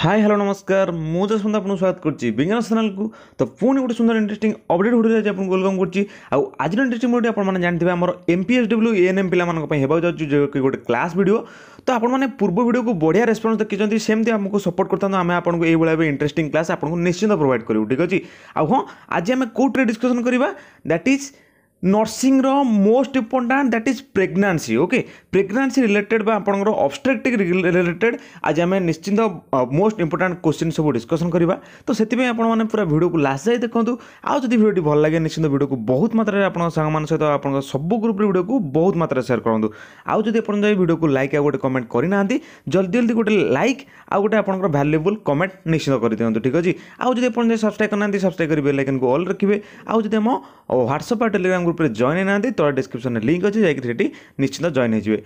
High hello ନମସ୍କାର ମୁଁ ଯଶବନ୍ତ ଆପଣଙ୍କୁ ସ୍ୱାଗତ କରୁଛି ବିଜ୍ଞାନ ଚ୍ୟାନେଲକୁ ତ ପୁଣି ଗୋଟେ ସୁନ୍ଦର ଇଣ୍ଟରେଷ୍ଟିଂ ଅପଡ଼େଟ୍ ଭିଡ଼ିଓରେ ଆଜି ଆପଣଙ୍କୁ ୱେଲକମ୍ କରୁଛି ଆଉ ଆଜିର ଇଣ୍ଟରେଷ୍ଟିଂ ଭିଡ଼ିଓ ଆପଣମାନେ ଜାଣିଥିବେ ଆମର M P S W A N M ପିଲାମାନଙ୍କ ପାଇଁ ହେବାକୁ ଯାଉଛି ଯେଉଁକି ଗୋଟେ କ୍ଲାସ୍ ଭିଡ଼ିଓ ତ ଆପଣମାନେ ପୂର୍ବ ଭିଡ଼ିଓକୁ ବଢ଼ିଆ ରେସ୍ପନ୍ସ ଦେଖିଛନ୍ତି ସେମିତି ଆମକୁ ସପୋର୍ଟ କରିଥାନ୍ତୁ ଆମେ ଆପଣଙ୍କୁ ଏଇଭଳିଆ ବି ଇଣ୍ଟରେଷ୍ଟିଂ କ୍ଲାସ୍ ଆପଣଙ୍କୁ ନିଶ୍ଚିନ୍ତ ପ୍ରୋଭାଇଡ଼ କରିବୁ ଠିକ୍ ଅଛି ଆଉ ହଁ ଆଜି ଆମେ କେଉଁଥିରେ ଡିସ୍କସନ୍ କରିବା ଦ୍ୟାଟ୍ ଇଜ୍ ନର୍ସିଂର most important that is pregnancy okay pregnancy related ବା ଆପଣଙ୍କର ଅବଷ୍ଟ୍ରାକ୍ଟିକ୍ ରିଲେଟେଡ୍ ଆଜି ଆମେ ନିଶ୍ଚିନ୍ତ ମୋଷ୍ଟ ଇମ୍ପୋର୍ଟାଣ୍ଟ କୋଶ୍ଚିନ୍ ସବୁ ଡିସ୍କସନ୍ କରିବା ତ ସେଥିପାଇଁ ଆପଣମାନେ ପୁରା ଭିଡ଼ିଓକୁ ଲାଷ୍ଟ ଯାଇ ଦେଖନ୍ତୁ ଆଉ ଯଦି ଭିଡ଼ିଓଟି ଭଲ ଲାଗେ ନିଶ୍ଚିନ୍ତ ଭିଡ଼ିଓକୁ ବହୁତ ମାତ୍ରାରେ ଆପଣଙ୍କ ସାଙ୍ଗମାନଙ୍କ ସହିତ ଆପଣଙ୍କ ସବୁ ଗ୍ରୁପ୍ରେ ଭିଡ଼ିଓକୁ ବହୁତ ମାତ୍ରାରେ ସେୟାର କରନ୍ତୁ ଆଉ ଯଦି ଆପଣ ଯାଇ ଭିଡ଼ିଓକୁ ଲାଇକ୍ ଆଉ ଗୋଟେ କମେଣ୍ଟ କରିନାହାନ୍ତି ଜଲ୍ଦି ଜଲ୍ଦି ଗୋଟେ ଲାଇକ୍ ଆଉ ଗୋଟେ ଆପଣଙ୍କର ଭ୍ୟାଲୁଏବୁଲ୍ କମେଣ୍ଟ ନିଶ୍ଚିନ୍ତ କରିଦିଅନ୍ତୁ ଠିକ୍ ଅଛି ଆଉ ଯଦି ଆପଣ ଯାଇ ସବସ୍କ୍ରାଇବ୍ କରିନାହାନ୍ତି ସବସ୍କ୍ରାଇବ୍ କରି ବେଲ୍ ଆଇକନ୍କୁ ଅଲ୍ ରଖିବେ ଆଉ ଯଦି ଆମ ହ୍ୱାଟ୍ସଆପ୍ ଆଉ ଟେଲିଗ୍ରାମ୍ গ্রুপে জয়েন হয়ে না তলে ডিসক্রিপশনে লিঙ্ক অছে যাই সেটি নিশ্চিত জয়েন হয়ে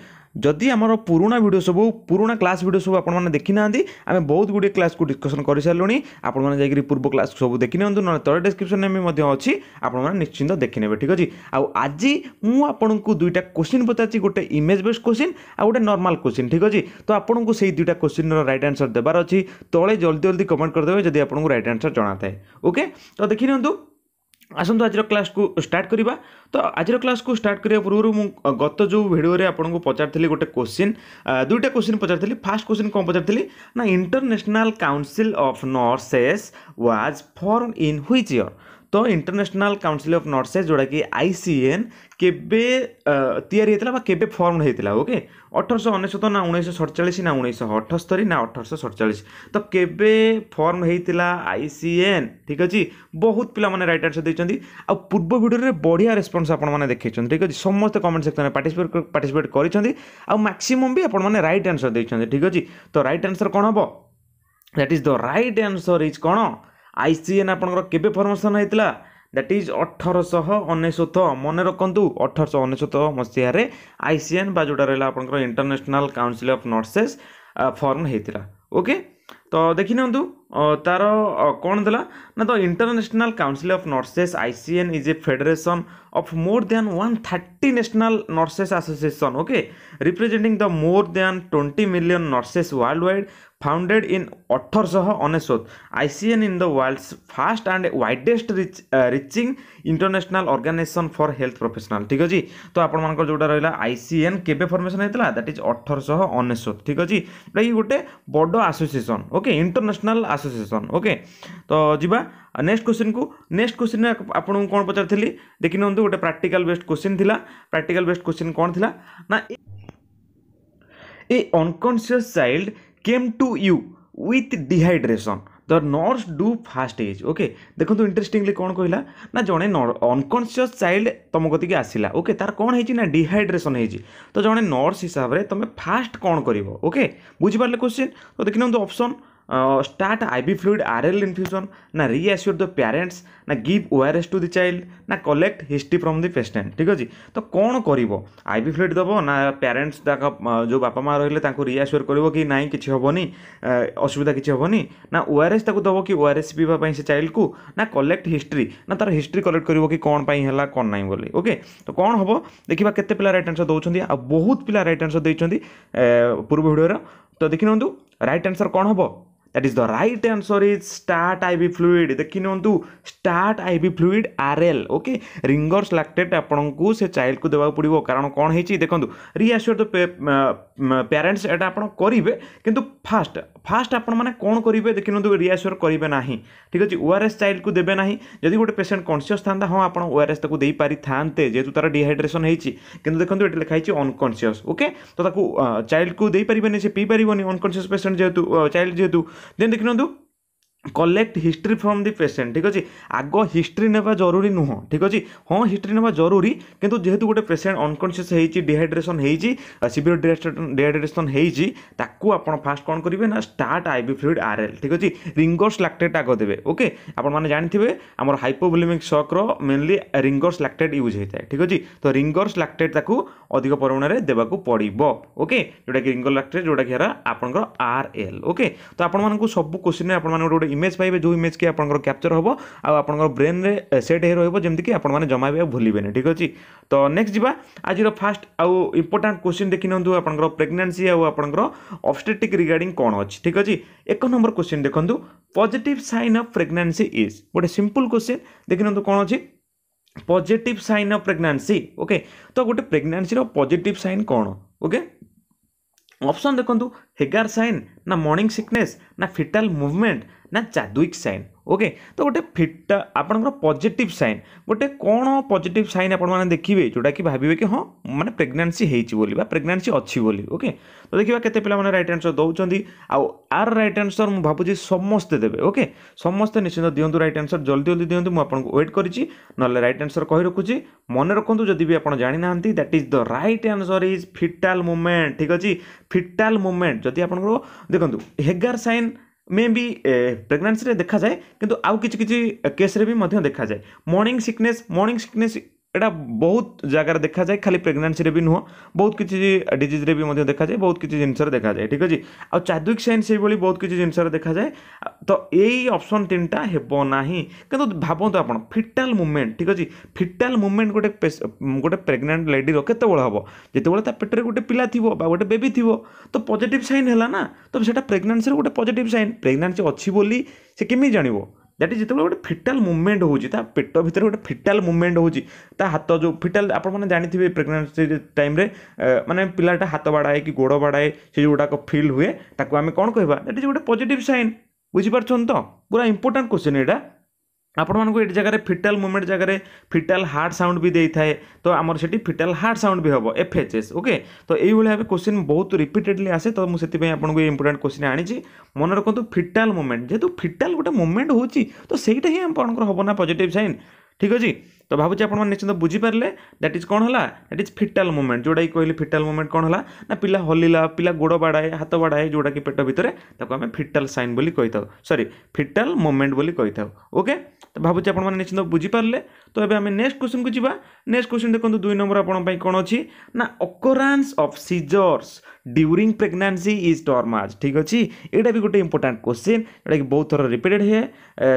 যদি আমার পুরোনা ভিডিও সবু পুরোনা ক্লাস ভিডিও সবু আপনার দেখি না আমি বহুত গুড়ি ক্লাসকে ডিসকসন করে সারু আপনার যাই পূর্ব ক্লাস সবু দেখি নিউ নয় তলে ডিসক্রিপশনে বি অছি আপনার নিশ্চিত দেখি নেবে ঠিক আছে আজ মু আপনার দুইটা কোশ্চিন পচারছি গোটে ইমেজ বেস কোশ্চিন আর গোটে নর্মাল কোশ্চিন ঠিক আছে তো আপনার সেই দুইটা কোশ্চিনর রাইট আনসর দেবার অছি তলে জলদি জলদি কমেন্ট করে দেবে যদি আপনার রাইট আনসর জনা থাকে ওকে তো দেখি নিউ आसत आज क्लास को स्टार्ट करवा तो आज क्लास को स्टार्ट करने पूर्व मु गत जो भिडियो में आपको पचारि गोटे क्वेश्चन दुईटा क्वेश्चन पचारि फास्ट क्वेश्चन कौन पचारि ना international council of nurses was form in which year ତ ଇଣ୍ଟରନ୍ୟାସନାଲ୍ କାଉନସିଲ୍ ଅଫ୍ ନର୍ସେସ୍ ଯେଉଁଟାକି ଆଇ ସି ଏନ୍ କେବେ ତିଆରି ହେଇଥିଲା ବା କେବେ ଫର୍ମ ହେଇଥିଲା ଓକେ ଅଠରଶହ ଅନେଶତ ନା ଉଣେଇଶହ ସଡ଼ଚାଳିଶ ନା ଉଣେଇଶହ ଅଠସ୍ତରୀ ନା ଅଠରଶହ ସଡ଼ଚାଳିଶ ତ କେବେ ଫର୍ମ ହେଇଥିଲା ଆଇ ସି ଏନ୍ ଠିକ୍ ଅଛି ବହୁତ ପିଲାମାନେ ରାଇଟ୍ ଆନ୍ସର୍ ଦେଇଛନ୍ତି ଆଉ ପୂର୍ବ ଭିଡ଼ିଓରେ ବଢ଼ିଆ ରେସ୍ପନ୍ସ ଆପଣମାନେ ଦେଖାଇଛନ୍ତି ଠିକ୍ ଅଛି ସମସ୍ତେ କମେଣ୍ଟ ସେକ୍ସନ୍ରେ ପାର୍ଟିସିପେଟ୍ ପାର୍ଟିସିପେଟ୍ କରିଛନ୍ତି ଆଉ ମ୍ୟାକ୍ସିମମ୍ ବି ଆପଣମାନେ ରାଇଟ୍ ଆନ୍ସର୍ ଦେଇଛନ୍ତି ଠିକ୍ ଅଛି ତ ରାଇଟ୍ ଆନ୍ସର୍ କ'ଣ ହେବ that is the right answer is କ'ଣ ଆଇସିଏନ୍ ଆପଣଙ୍କର କେବେ ଫର୍ମେସନ୍ ହୋଇଥିଲା ଦ୍ୟାଟ୍ ଇଜ୍ ଅଠରଶହ ଅନେଶ୍ୱତ ମନେ ରଖନ୍ତୁ ଅଠରଶହ ଅନେଶ୍ୱତ ମସିହାରେ ଆଇସିଏନ୍ ବା ଯେଉଁଟା ରହିଲା ଆପଣଙ୍କର international council of nurses form ହୋଇଥିଲା ଓକେ ତ ଦେଖି ନିଅନ୍ତୁ ତା'ର କ'ଣ ଥିଲା ନା ତ international council of nurses ICN is a federation of more than one thirty national nurses association okay representing the more than twenty million nurses worldwide founded in अठरशह ICN ICN in the first first and widest rich reaching international organization for health professional ठीक अछि तो आपर जो रहा रहला ICN केबे formation हेतला that is अठरशह 1899 ठीक अछि एटा गोटे बड़ association okay international association okay तो जीवा नेक्स्ट क्वेश्चन को नेक्स्ट क्वेश्चन आपण कौन पचार थिली देखि गोटे प्राक्टिकाल बेस्ड क्वेश्चन थी प्राक्टिकाल बेस्ड क्वेश्चन कौन थी ना a unconscious child came to you with dehydration the nurse do first is okay ଦେଖନ୍ତୁ ଇଣ୍ଟରେଷ୍ଟିଂଲି କ'ଣ କହିଲା ନା ଜଣେ ଅନକନସିୟସ୍ ଚାଇଲ୍ଡ ତୁମ କତିକି ଆସିଲା ଓକେ ତା'ର କ'ଣ ହେଇଛି ନା ଡିହାଇଡ୍ରେସନ୍ ହେଇଛି ତ ଜଣେ ନର୍ସ ହିସାବରେ ତୁମେ ଫାଷ୍ଟ କ'ଣ କରିବ ଓକେ ବୁଝିପାରିଲେ କୋଶ୍ଚିନ୍ ତ ଦେଖିନିଅନ୍ତୁ option start I IV fluid RL infusion, ना reassure द parents, ना give S to the child ना collect history from the patient ठीक अच्छे तो कौन कर आई IV फ्लूड दब ना parents जो बापा माँ रही है रिआस्योर कर कि ना कि हेनी असुविधा किसी हेनी ना ओआरएस ताकू दब कि ओआरएस पीवाई से चाइल्ड को ना कलेक्ट हिस्ट्री ना तार हिस्ट्री कलेक्ट कर कि कौन है कौन ना बोली ओके तो कौन हम देखा केत रईट आनसर दौरान आ बहुत पिला रईट आनसर दे पूर्व भिडियो तो देखी नुँ रईट आनसर कौन हम that is the right answer is start IV fluid देखिनियंतु start IV fluid RL okay ringer's lactate आपंकू से चाइल्ड को देवाक पड़ो कारण कौन हो देखु रिआस्योर द ପ୍ୟାରେଣ୍ଟସ୍ ଏଇଟା ଆପଣ କରିବେ କିନ୍ତୁ ଫାଷ୍ଟ ଫାଷ୍ଟ ଆପଣମାନେ କ'ଣ କରିବେ ଦେଖିନିଅନ୍ତୁ ରିଆସ୍ୟୋର କରିବେ ନାହିଁ ଠିକ୍ ଅଛି ଓ ଆର୍ ଏସ୍ ଚାଇଲ୍ଡକୁ ଦେବେ ନାହିଁ ଯଦି ଗୋଟେ ପେସେଣ୍ଟ କନସିୟସ୍ ଥାନ୍ତା ହଁ ଆପଣ ଓ ଆର୍ ଏସ୍ ତାକୁ ଦେଇପାରିଥାନ୍ତେ ଯେହେତୁ ତା'ର ଡିହାଇଡ୍ରେସନ୍ ହେଇଛି କିନ୍ତୁ ଦେଖନ୍ତୁ ଏଠି ଲେଖା ହେଇଛି ଅନକନସିୟସ୍ ଓକେ ତ ତାକୁ ଚାଇଲ୍ଡକୁ ଦେଇପାରିବେନି ସେ ପିଇପାରିବନି ଅନକନସିୟସ୍ ପେସେଣ୍ଟ ଯେହେତୁ ଚାଇଲ୍ଡ ଯେହେତୁ देन देखने collect history from the patient ଠିକ୍ ଅଛି ଆଗ ହିଷ୍ଟ୍ରି ନେବା ଜରୁରୀ ନୁହଁ ଠିକ୍ ଅଛି ହଁ ହିଷ୍ଟ୍ରି ନେବା ଜରୁରୀ କିନ୍ତୁ ଯେହେତୁ ଗୋଟେ ପେସେଣ୍ଟ ଅନକନସିୟସ୍ ହେଇଛି ଡିହାଇଡ୍ରେସନ୍ ହେଇଛି ସିଭିୟର ଡିହାଇଡ୍ରେସନ୍ ହେଇଛି ତାକୁ ଆପଣ ଫାଷ୍ଟ କ'ଣ କରିବେ ନା start IV fluid R L ଠିକ୍ ଅଛି ରିଙ୍ଗର୍ସ ଲାକ୍ଟେଟ୍ ଆଗ ଦେବେ ଓକେ ଆପଣମାନେ ଜାଣିଥିବେ ଆମର ହାଇପୋଭୋଲିମିକ୍ ସକ୍ର ମେନଲି ରିଙ୍ଗର୍ସ ଲାକ୍ଟେଟ୍ ୟୁଜ୍ ହେଇଥାଏ ଠିକ୍ ଅଛି ତ ରିଙ୍ଗର୍ସ ଲାକ୍ଟେଟ୍ ତାକୁ ଅଧିକ ପରିମାଣରେ ଦେବାକୁ ପଡ଼ିବ ଓକେ ଯେଉଁଟାକି ରିଙ୍ଗର୍ ଲାକ୍ଟେଟ୍ ଯେଉଁଟାକି ହେଲା ଆପଣଙ୍କର ଆର୍ ଏଲ୍ ଓକେ ତ ଆପଣମାନଙ୍କୁ ସବୁ କୋଶ୍ଚିନ୍ରେ ଆପଣମାନେ ଗୋଟେ ଗୋଟେ ଇମେଜ୍ ପାଇବେ ଯେଉଁ ଇମେଜ୍ କି ଆପଣଙ୍କର କ୍ୟାପଚର୍ ହେବ ଆଉ ଆପଣଙ୍କର ବ୍ରେନ୍ରେ ସେଟ୍ ହେଇ ରହିବ ଯେମିତିକି ଆପଣମାନେ ଜମା ବି ଆଉ ଭୁଲିବେନି ଠିକ୍ ଅଛି ତ ନେକ୍ସଟ ଯିବା ଆଜିର ଫାଷ୍ଟ ଆଉ ଇମ୍ପୋର୍ଟାଣ୍ଟ କୋଶ୍ଚିନ୍ ଦେଖିନିଅନ୍ତୁ ଆପଣଙ୍କର ପ୍ରେଗନେନ୍ସି ଆଉ ଆପଣଙ୍କର ଅବଷ୍ଟେଟିକ୍ ରିଗାର୍ଡ଼ିଂ କ'ଣ ଅଛି ଠିକ୍ ଅଛି ଏକ ନମ୍ବର କୋଶ୍ଚିନ୍ ଦେଖନ୍ତୁ positive sign of pregnancy is ଗୋଟେ ସିମ୍ପଲ୍ କୋଶ୍ଚିନ୍ ଦେଖିନିଅନ୍ତୁ କ'ଣ ଅଛି positive sign of pregnancy okay ତ ଗୋଟେ ପ୍ରେଗନାନ୍ସିର ପଜିଟିଭ୍ ସାଇନ୍ କ'ଣ ଓକେ ଅପସନ୍ ଦେଖନ୍ତୁ ହେଗାର୍ ସାଇନ୍ ନା ମର୍ଣ୍ଣିଂ ସିକନେସ୍ ନା ଫିଟାଲ୍ ମୁଭମେଣ୍ଟ ନା ଚାଦ୍ୱିକ ସାଇନ୍ ଓକେ ତ ଗୋଟେ ଫିଟ୍ଟା ଆପଣଙ୍କର ପଜିଟିଭ୍ ସାଇନ୍ ଗୋଟେ କ'ଣ ପଜିଟିଭ୍ ସାଇନ୍ ଆପଣମାନେ ଦେଖିବେ ଯେଉଁଟାକି ଭାବିବେ କି ହଁ ମାନେ ପ୍ରେଗନାନ୍ସି ହେଇଛି ବୋଲି ବା ପ୍ରେଗନାନ୍ସି ଅଛି ବୋଲି ଓକେ ତ ଦେଖିବା କେତେ ପିଲାମାନେ ରାଇଟ୍ ଆନ୍ସର୍ ଦେଉଛନ୍ତି ଆଉ ଆର୍ ରାଇଟ୍ ଆନ୍ସର୍ ମୁଁ ଭାବୁଛି ସମସ୍ତେ ଦେବେ ଓକେ ସମସ୍ତେ ନିଶ୍ଚିନ୍ତ ଦିଅନ୍ତୁ ରାଇଟ୍ ଆନ୍ସର୍ ଜଲ୍ଦି ଜଲ୍ଦି ଦିଅନ୍ତୁ ମୁଁ ଆପଣଙ୍କୁ ୱେଟ୍ କରିଛି ନହେଲେ ରାଇଟ୍ ଆନ୍ସର୍ କହି ରଖୁଛି ମନେ ରଖନ୍ତୁ ଯଦି ବି ଆପଣ ଜାଣିନାହାନ୍ତି that is the right answer is foetal movement ଠିକ୍ ଅଛି ଫିଟାଲ୍ ମୁଭମେଣ୍ଟ ଯଦି ଆପଣଙ୍କର ଦେଖନ୍ତୁ Hegar sign maybe pregnancy देखा जाए कि आउ कि केस्रे भी देखा जाए मर्णिंग सिकने मर्णिंग सिकने এটা ବହୁତ ଜାଗାରେ ଦେଖାଯାଏ ଖାଲି ପ୍ରେଗନାନ୍ସିରେ ବି ନୁହଁ ବହୁତ କିଛି ଡିଜିଜ୍ରେ ବି ମଧ୍ୟ ଦେଖାଯାଏ ବହୁତ କିଛି ଜିନିଷରେ ଦେଖାଯାଏ ଠିକ୍ ଅଛି ଆଉ ଚାଦ୍ୱିକ ସାଇନ୍ ସେଇଭଳି ବହୁତ କିଛି ଜିନିଷରେ ଦେଖାଯାଏ ତ ଏଇ ଅପସନ୍ ତିନିଟା ହେବ ନାହିଁ କିନ୍ତୁ ଭାବନ୍ତୁ ଆପଣ ଫିଟାଲ୍ ମୁଭମେଣ୍ଟ ଠିକ୍ ଅଛି ଫିଟାଲ୍ ମୁଭମେଣ୍ଟ ଗୋଟେ ଗୋଟେ ପ୍ରେଗନାଣ୍ଟ ଲେଡ଼ିର କେତେବେଳେ ହେବ ଯେତେବେଳେ ତା ପେଟରେ ଗୋଟେ ପିଲା ଥିବ ବା ଗୋଟେ ବେବି ଥିବ ତ ପଜିଟିଭ୍ ସାଇନ୍ ହେଲା ନା ତ ସେଇଟା ପ୍ରେଗନାନ୍ସିର ଗୋଟେ ପଜିଟିଭ୍ ସାଇନ୍ ପ୍ରେଗନାନ୍ସି ଅଛି ବୋଲି ସେ କେମିତି ଜାଣିବ ଦ୍ୟାଟ୍ ଇଜ୍ ଯେତେବେଳେ ଗୋଟେ ଫିଟାଲ୍ ମୁଭମେଣ୍ଟ ହେଉଛି ତା ପେଟ ଭିତରେ ଗୋଟେ ଫିଟାଲ୍ ମୁଭମେଣ୍ଟ ହେଉଛି ତା ହାତ ଯେଉଁ ଫିଟାଲ୍ ଆପଣମାନେ ଜାଣିଥିବେ ପ୍ରେଗନେନ୍ସି ଟାଇମ୍ରେ ମାନେ ପିଲାଟା ହାତ ବାଡ଼ାଏ କି ଗୋଡ଼ ବାଡ଼ାଏ ସେ ଯେଉଁଗୁଡ଼ାକ ଫିଲ୍ ହୁଏ ତାକୁ ଆମେ କ'ଣ କହିବା ଦ୍ୟାଟ୍ ଇଜ୍ ଗୋଟେ ପଜିଟିଭ୍ ସାଇନ୍ ବୁଝିପାରୁଛନ୍ତି ତ ପୁରା ଇମ୍ପୋର୍ଟାଣ୍ଟ କୋଶ୍ଚିନ୍ ଏଇଟା ଆପଣମାନଙ୍କୁ ଏଠି ଜାଗାରେ ଫିଟାଲ୍ ମୁଭମେଣ୍ଟ ଜାଗାରେ ଫିଟାଲ୍ ହାର୍ଡ଼ ସାଉଣ୍ଡ ବି ଦେଇଥାଏ ତ ଆମର ସେଠି ଫିଟାଲ୍ ହାର୍ଡ଼ ସାଉଣ୍ଡ ବି ହେବ ଏଫ୍ ଏଚ୍ ଏସ୍ ଓକେ ତ ଏଇଭଳି ଭାବେ କୋଶ୍ଚିନ୍ ବହୁତ ରିପିଟେଡ଼ଲି ଆସେ ତ ମୁଁ ସେଥିପାଇଁ ଆପଣଙ୍କୁ ଏ ଇମ୍ପୋର୍ଟାଣ୍ଟ କୋଶ୍ଚିନ୍ ଆଣିଛି ମନେ ରଖନ୍ତୁ ଫିଟାଲ୍ ମୁଭମେଣ୍ଟ ଯେହେତୁ ଫିଟାଲ୍ ଗୋଟେ ମୁଭମେଣ୍ଟ ହେଉଛି ତ ସେଇଟା ହିଁ ଆପଣଙ୍କର ହେବ ନା ପଜିଟିଭ୍ ସାଇନ୍ ଠିକ୍ ଅଛି ତ ଭାବୁଛି ଆପଣମାନେ ନିଶ୍ଚିନ୍ତ ବୁଝିପାରିଲେ ଦ୍ୟାଟ୍ ଇଜ୍ କ'ଣ ହେଲା ଦ୍ୟାଟ୍ ଇଜ୍ ଫିଟାଲ୍ ମୁଭମେଣ୍ଟ ଯେଉଁଟାକି କହିଲି ଫିଟାଲ୍ ମୁଭମେଣ୍ଟ କ'ଣ ହେଲା ନା ପିଲା ହଲିଲା ପିଲା ଗୋଡ଼ ବାଡ଼ାଏ ହାତ ବାଡ଼ାଏ ଯେଉଁଟାକି ପେଟ ଭିତରେ ତାକୁ ଆମେ ଫିଟାଲ୍ ସାଇନ୍ ବୋଲି କହିଥାଉ ସରି ଫିଟାଲ୍ ମୁଭମେଣ୍ଟ ବୋଲି କହିଥାଉ ଓକେ ତ ଭାବୁଛି ଆପଣମାନେ ନିଶ୍ଚିନ୍ତ ବୁଝିପାରିଲେ ତ ଏବେ ଆମେ ନେକ୍ସଟ କ୍ୱେଶ୍ଚନକୁ ଯିବା ନେକ୍ସଟ କ୍ୱେଶ୍ଚନ ଦେଖନ୍ତୁ ଦୁଇ ନମ୍ବର ଆପଣଙ୍କ ପାଇଁ କ'ଣ ଅଛି ନା occurrence of seizures during pregnancy is termed as ଠିକ୍ ଅଛି ଏଇଟା ବି ଗୋଟେ ଇମ୍ପୋର୍ଟାଣ୍ଟ କ୍ୱେଶ୍ଚିନ୍ ଯେଉଁଟାକି ବହୁତ ଥର ରିପିଟେଡ଼ ହୁଏ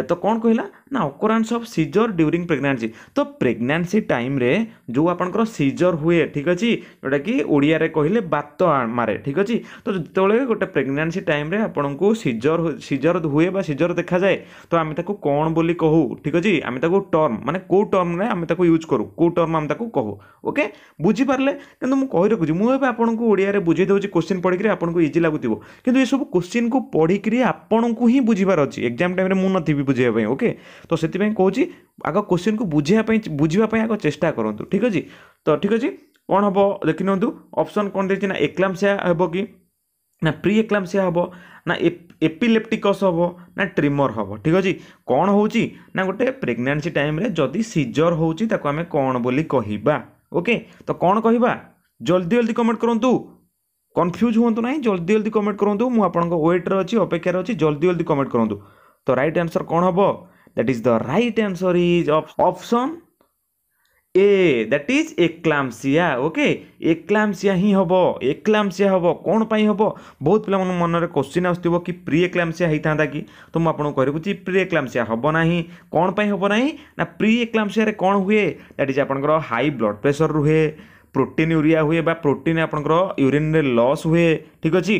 ତ କ'ଣ କହିଲା ନା occurrence of seizure during pregnancy ତ ପ୍ରେଗନାନ୍ସି ଟାଇମ୍ରେ ଯେଉଁ ଆପଣଙ୍କର ସିଜର୍ ହୁଏ ଠିକ୍ ଅଛି ଯେଉଁଟାକି ଓଡ଼ିଆରେ କହିଲେ ବାତ ମାରେ ଠିକ୍ ଅଛି ତ ଯେତେବେଳେ ଗୋଟେ ପ୍ରେଗନାନ୍ସି ଟାଇମ୍ରେ ଆପଣଙ୍କୁ ସିଜର୍ ସିଜର୍ ହୁଏ ବା ସିଜର୍ ଦେଖାଯାଏ ତ ଆମେ ତାକୁ କ'ଣ ବୋଲି କହୁ ଠିକ୍ ଅଛି ଆମେ ତାକୁ ଟର୍ମ ମାନେ କେଉଁ ଟର୍ମରେ ଆମେ ତାକୁ ୟୁଜ୍ କରୁ କେଉଁ ଟର୍ମ ଆମେ ତାକୁ କହୁ ଓକେ ବୁଝିପାରିଲେ କିନ୍ତୁ ମୁଁ କହି ରଖୁଛି ମୁଁ ଏବେ ଆପଣଙ୍କୁ ଓଡ଼ିଆରେ ବୁଝେଇ ଦେଉଛି କୋଶ୍ଚିନ୍ ପଢ଼ିକିରି ଆପଣଙ୍କୁ ଇଜି ଲାଗୁଥିବ କିନ୍ତୁ ଏସବୁ କୋଶ୍ଚିନ୍କୁ ପଢ଼ିକିରି ଆପଣଙ୍କୁ ହିଁ ବୁଝିବାର ଅଛି ଏକ୍ଜାମ୍ ଟାଇମ୍ରେ ମୁଁ ନଥିବି ବୁଝେଇବା ପାଇଁ ଓକେ ତ ସେଥିପାଇଁ କହୁଛି ଆଗ କୋଶ୍ଚିନ୍କୁ ବୁଝିବା ପାଇଁ ବୁଝିବା ପାଇଁ ଆଗ ଚେଷ୍ଟା କରନ୍ତୁ ଠିକ୍ ଅଛି ତ ଠିକ୍ ଅଛି କ'ଣ ହେବ ଦେଖିନିଅନ୍ତୁ ଅପସନ୍ କ'ଣ ଦେଇଛି ନା ଏକ୍ଲାମ୍ସିଆ ହେବ କି ନା ପ୍ରି ଏକ୍ଲାମ୍ସିଆ ହେବ ନା ଏପିଲେପ୍ଟିକସ୍ ହେବ ନା ଟ୍ରିମର୍ ହେବ ଠିକ୍ ଅଛି କ'ଣ ହେଉଛି ନା ଗୋଟେ ପ୍ରେଗନାନ୍ସି ଟାଇମ୍ରେ ଯଦି ସିଜର୍ ହେଉଛି ତାକୁ ଆମେ କ'ଣ ବୋଲି କହିବା ଓକେ ତ କ'ଣ କହିବା ଜଲ୍ଦି ଜଲ୍ଦି କମେଣ୍ଟ କରନ୍ତୁ କନଫ୍ୟୁଜ୍ ହୁଅନ୍ତୁ ନାହିଁ ଜଲ୍ଦି ଜଲ୍ଦି କମେଣ୍ଟ କରନ୍ତୁ ମୁଁ ଆପଣଙ୍କ ୱେଟ୍ରେ ଅଛି ଅପେକ୍ଷାରେ ଅଛି ଜଲ୍ଦି ଜଲ୍ଦି କମେଣ୍ଟ କରନ୍ତୁ ତ ରାଇଟ୍ ଆନ୍ସର୍ କ'ଣ ହେବ that is the right answer is of option A that is eclampsia okay eclampsia ହିଁ ହେବ ଏକ୍ଲାମସିଆ ହେବ କ'ଣ ପାଇଁ ହେବ ବହୁତ ପିଲାମାନଙ୍କ ମନରେ କୋଶ୍ଚିନ୍ ଆସୁଥିବ କି ପ୍ରି ଏକ୍ଲାମସିଆ ହେଇଥାନ୍ତା କି ତ ମୁଁ ଆପଣଙ୍କୁ କହିବାକୁ ଚାହୁଁଛି ପ୍ରି ଏକ୍ଲାମସିଆ ହେବ ନାହିଁ କ'ଣ ପାଇଁ ହେବ ନାହିଁ ନା ପ୍ରି ଏକ୍ଲାମସିଆରେ କ'ଣ ହୁଏ ଦ୍ୟାଟ୍ ଇଜ୍ ଆପଣଙ୍କର ହାଇ ବ୍ଲଡ଼ ପ୍ରେସର ରୁହେ ପ୍ରୋଟିନ୍ ୟୁରିଆ ହୁଏ ବା ପ୍ରୋଟିନ୍ ଆପଣଙ୍କର ୟୁରିନ୍ରେ ଲସ୍ ହୁଏ ଠିକ୍ ଅଛି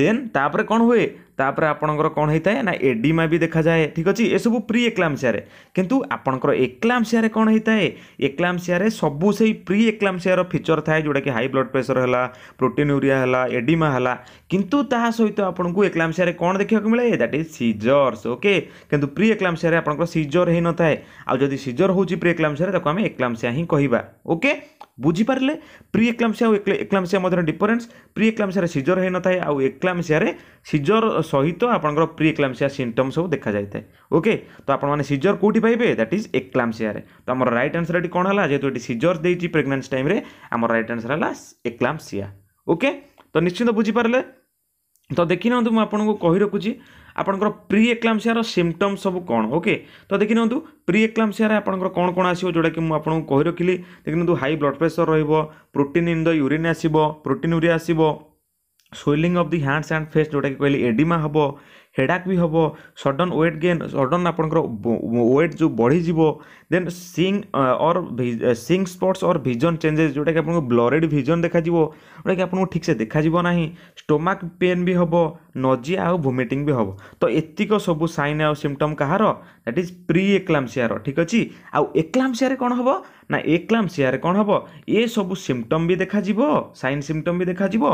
ଦେନ୍ ତାପରେ କ'ଣ ହୁଏ तापर आपर कौन होता है ना एडिमा भी देखा जाए ठीक अच्छे ये सब प्रि एक्लामसीआर कि आपंकर एक्लामसीआर कौन होता है एक्लामसीआर सब से प्रि एक्लामसीआर फिचर थाए जोटा कि हाई ब्लड प्रेसर है प्रोटीन यूरिया है एडिमा है कितु ता सहित आपको एक्लामसीआर कौन देखा मिले दैट इज सीजर्स ओके कि प्रि एक्लामसीआर आप सीजर हो न था आदि सीजर हो प्रि एक्लामसीआर आम एक्लामसीआ ही कहके okay? ବୁଝିପାରିଲେ ପ୍ରି ଏକ୍ଲାମ୍ସିଆ ଆଉ ଏକ୍ଲାମ୍ସିଆ ମଧ୍ୟରେ ଡିଫରେନ୍ସ ପ୍ରି ଏକ୍ଲାମ୍ସିଆରେ ସିଜର୍ ହୋଇନଥାଏ ଆଉ ଏକ୍ଲାମ୍ସିଆରେ ସିଜର୍ ସହିତ ଆପଣଙ୍କର ପ୍ରି ଏକ୍ଲାମ୍ସିଆ ସିମ୍ପଟମ୍ ସବୁ ଦେଖାଯାଇଥାଏ ଓକେ ତ ଆପଣମାନେ ସିଜର୍ କେଉଁଠି ପାଇବେ ଦ୍ୟାଟ୍ ଇଜ୍ ଏକ୍ଲାମ୍ସିଆରେ ତ ଆମର ରାଇଟ୍ ଆନ୍ସର୍ ଏଠି କ'ଣ ହେଲା ଯେହେତୁ ଏଠି ସିଜର୍ ଦେଇଛି ପ୍ରେଗନେନ୍ସି ଟାଇମ୍ରେ ଆମର ରାଇଟ୍ ଆନ୍ସର୍ ହେଲା ଏକ୍ଲାମ୍ସିଆ ଓକେ ତ ନିଶ୍ଚିନ୍ତ ବୁଝିପାରିଲେ ତ ଦେଖିନିଅନ୍ତୁ ମୁଁ ଆପଣଙ୍କୁ କହି ରଖୁଛି ଆପଣଙ୍କର ପ୍ରି ଏକ୍ଲାମ୍ସିଆର ସିମ୍ପଟମ୍ ସବୁ କ'ଣ ଓକେ ତ ଦେଖିନିଅନ୍ତୁ ପ୍ରି ଏକ୍ଲାମ୍ସିଆରେ ଆପଣଙ୍କର କ'ଣ କ'ଣ ଆସିବ ଯେଉଁଟାକି ମୁଁ ଆପଣଙ୍କୁ କହି ରଖିଲି ଦେଖିନିଅନ୍ତୁ ହାଇ ବ୍ଲଡ଼ ପ୍ରେସର ରହିବ ପ୍ରୋଟିନ୍ ଇନ୍ ଦ ୟୁରିନ୍ ଆସିବ ପ୍ରୋଟିନ୍ ୟୁରିଆ ଆସିବ swelling of the hands and face ଯେଉଁଟାକି କହିଲି ଏଡ଼ିମା ହେବ ହେଡ଼ାକ୍ ବି ହେବ ସଡ଼ନ୍ ୱେଟ୍ ଗେନ୍ ସଡ଼ନ୍ ଆପଣଙ୍କର ୱେଟ୍ ଯେଉଁ ବଢ଼ିଯିବ then seeing or seeing spots or vision changes ଯେଉଁଟାକି ଆପଣଙ୍କୁ ବ୍ଲରେଡ଼୍ ଭିଜନ୍ ଦେଖାଯିବ ଯେଉଁଟାକି ଆପଣଙ୍କୁ ଠିକ୍ସେ ଦେଖାଯିବ ନାହିଁ ଷ୍ଟୋମାକ୍ ପେନ୍ ବି ହେବ ନଜିଆ ଆଉ ଭୋମିଟିଂ ବି ହେବ ତ ଏତିକ ସବୁ ସାଇନ୍ ଆଉ ସିମ୍ପଟମ୍ କାହାର ଦ୍ୟାଟ୍ ଇଜ୍ ପ୍ରି ଏକ୍ଲାମ୍ସିଆର ଠିକ୍ ଅଛି ଆଉ ଏକ୍ଲାମ୍ସିଆରେ କ'ଣ ହେବ ନା ଏକ୍ଲାମ୍ପସିଆରେ କ'ଣ ହେବ ଏସବୁ ସିମ୍ପଟମ୍ ବି ଦେଖାଯିବ ସାଇନ୍ ସିମ୍ପଟମ୍ ବି ଦେଖାଯିବ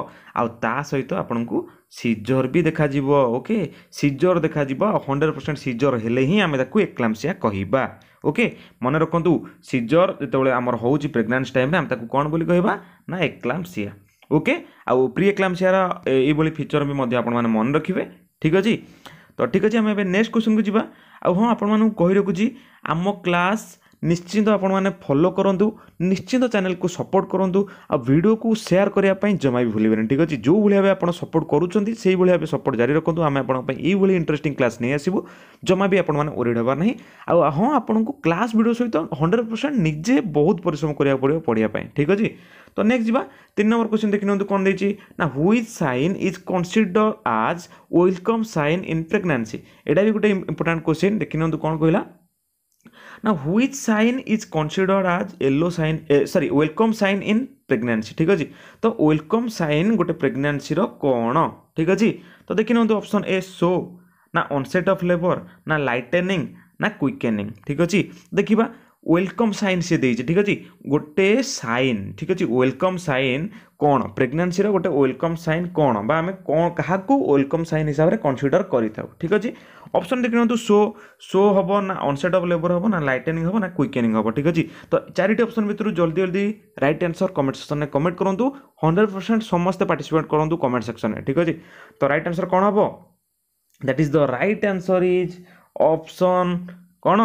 ଆଉ ତା ସହିତ ଆପଣଙ୍କୁ ସିଜର୍ ବି ଦେଖାଯିବ ଓକେ ସିଜର୍ ଦେଖାଯିବ ଆଉ ହଣ୍ଡ୍ରେଡ଼୍ ପରସେଣ୍ଟ ସିଜର୍ ହେଲେ ହିଁ ଆମେ ତାକୁ ଏକ୍ଲାମ୍ପସିଆ କହିବା ଓକେ ମନେ ରଖନ୍ତୁ ସିଜର୍ ଯେତେବେଳେ ଆମର ହେଉଛି ପ୍ରେଗନାନ୍ସ ଟାଇମ୍ରେ ଆମେ ତାକୁ କ'ଣ ବୋଲି କହିବା ନା ଏକ୍ଲାମ୍ପସିଆ ଓକେ ଆଉ ପ୍ରି ଏକ୍ଲାମ୍ପସିଆର ଏଇଭଳି ଫିଚର୍ ବି ମଧ୍ୟ ଆପଣମାନେ ମନେ ରଖିବେ ଠିକ୍ ଅଛି ତ ଠିକ୍ ଅଛି ଆମେ ଏବେ ନେକ୍ସଟ କ୍ୱେଶ୍ଚନକୁ ଯିବା ଆଉ ହଁ ଆପଣମାନଙ୍କୁ କହି ରଖୁଛି ଆମ କ୍ଲାସ୍ ନିଶ୍ଚିନ୍ତ ଆପଣମାନେ ଫଲୋ କରନ୍ତୁ ନିଶ୍ଚିନ୍ତ ଚ୍ୟାନେଲ୍କୁ ସପୋର୍ଟ କରନ୍ତୁ ଆଉ ଭିଡ଼ିଓକୁ ସେୟାର କରିବା ପାଇଁ ଜମା ବି ଭୁଲିବେନି ଠିକ୍ ଅଛି ଯେଉଁଭଳି ଭାବେ ଆପଣ ସପୋର୍ଟ କରୁଛନ୍ତି ସେଇଭଳି ଭାବେ ସପୋର୍ଟ ଜାରି ରଖନ୍ତୁ ଆମେ ଆପଣଙ୍କ ପାଇଁ ଏଇଭଳି ଇଣ୍ଟରେଷ୍ଟିଂ କ୍ଲାସ୍ ନେଇ ଆସିବୁ ଜମା ବି ଆପଣମାନେ ଓରିଡ଼ ହେବାର ନାହିଁ ଆଉ ହଁ ଆପଣଙ୍କୁ କ୍ଲାସ୍ ଭିଡ଼ିଓ ସହିତ ହଣ୍ଡ୍ରେଡ଼ ପରସେଣ୍ଟ ନିଜେ ବହୁତ ପରିଶ୍ରମ କରିବାକୁ ପଡ଼ିବ ପଢ଼ିବା ପାଇଁ ଠିକ୍ ଅଛି ତ ନେକ୍ସଟ ଯିବା ତିନି ନମ୍ବର କ୍ୱେଶ୍ଚିନ୍ ଦେଖିନିଅନ୍ତୁ କ'ଣ ଦେଇଛି ନା which sign is considered as welcome sign in pregnancy ଏଇଟା ବି ଗୋଟେ ଇମ୍ପୋର୍ଟାଣ୍ଟ କ୍ୱେଶ୍ଚିନ୍ ଦେଖିନିଅନ୍ତୁ କ'ଣ କହିଲା now which sign is considered as yellow sign uh, sorry welcome sign in pregnancy ঠিক আছে তো welcome sign ଗୋଟେ pregnancy ର কোন ঠিক আছে ତ দেখি নন্তু অপশন এ শো না onset of labor না lightening না quickening ঠিক আছে দেখিবা ওয়েলকম সাইন সে দিয়েছে ঠিক আছে গোটে সাইন ঠিক আছে ওয়েলকম সাইন কোণ প্রেগনান্সির গোটে ওয়েলকম সাইন কোণ বা আমি কোণ কাহাকু ওয়েলকম সাইন হিসাবে কনসিডর করে থাকু ঠিক আছে অপসন দেখে নিহতু শো শো হব না অনসেট অফ লেবর হব না লাইটেনিং হব না কুইকেনিং হব ঠিক আছে তো চারিটি অপসন ভিতর জলদি জলদি রাইট আনসর কমেন্ট সেকশনে কমেন্ট করতু হন্ড্রেড পরসেন্ট সমস্তে পার্টিসিপেট করতু কমেন্ট সেকশনে ঠিক আছে তো রাইট আনসর কোণ হব that is the right answer is option কোণ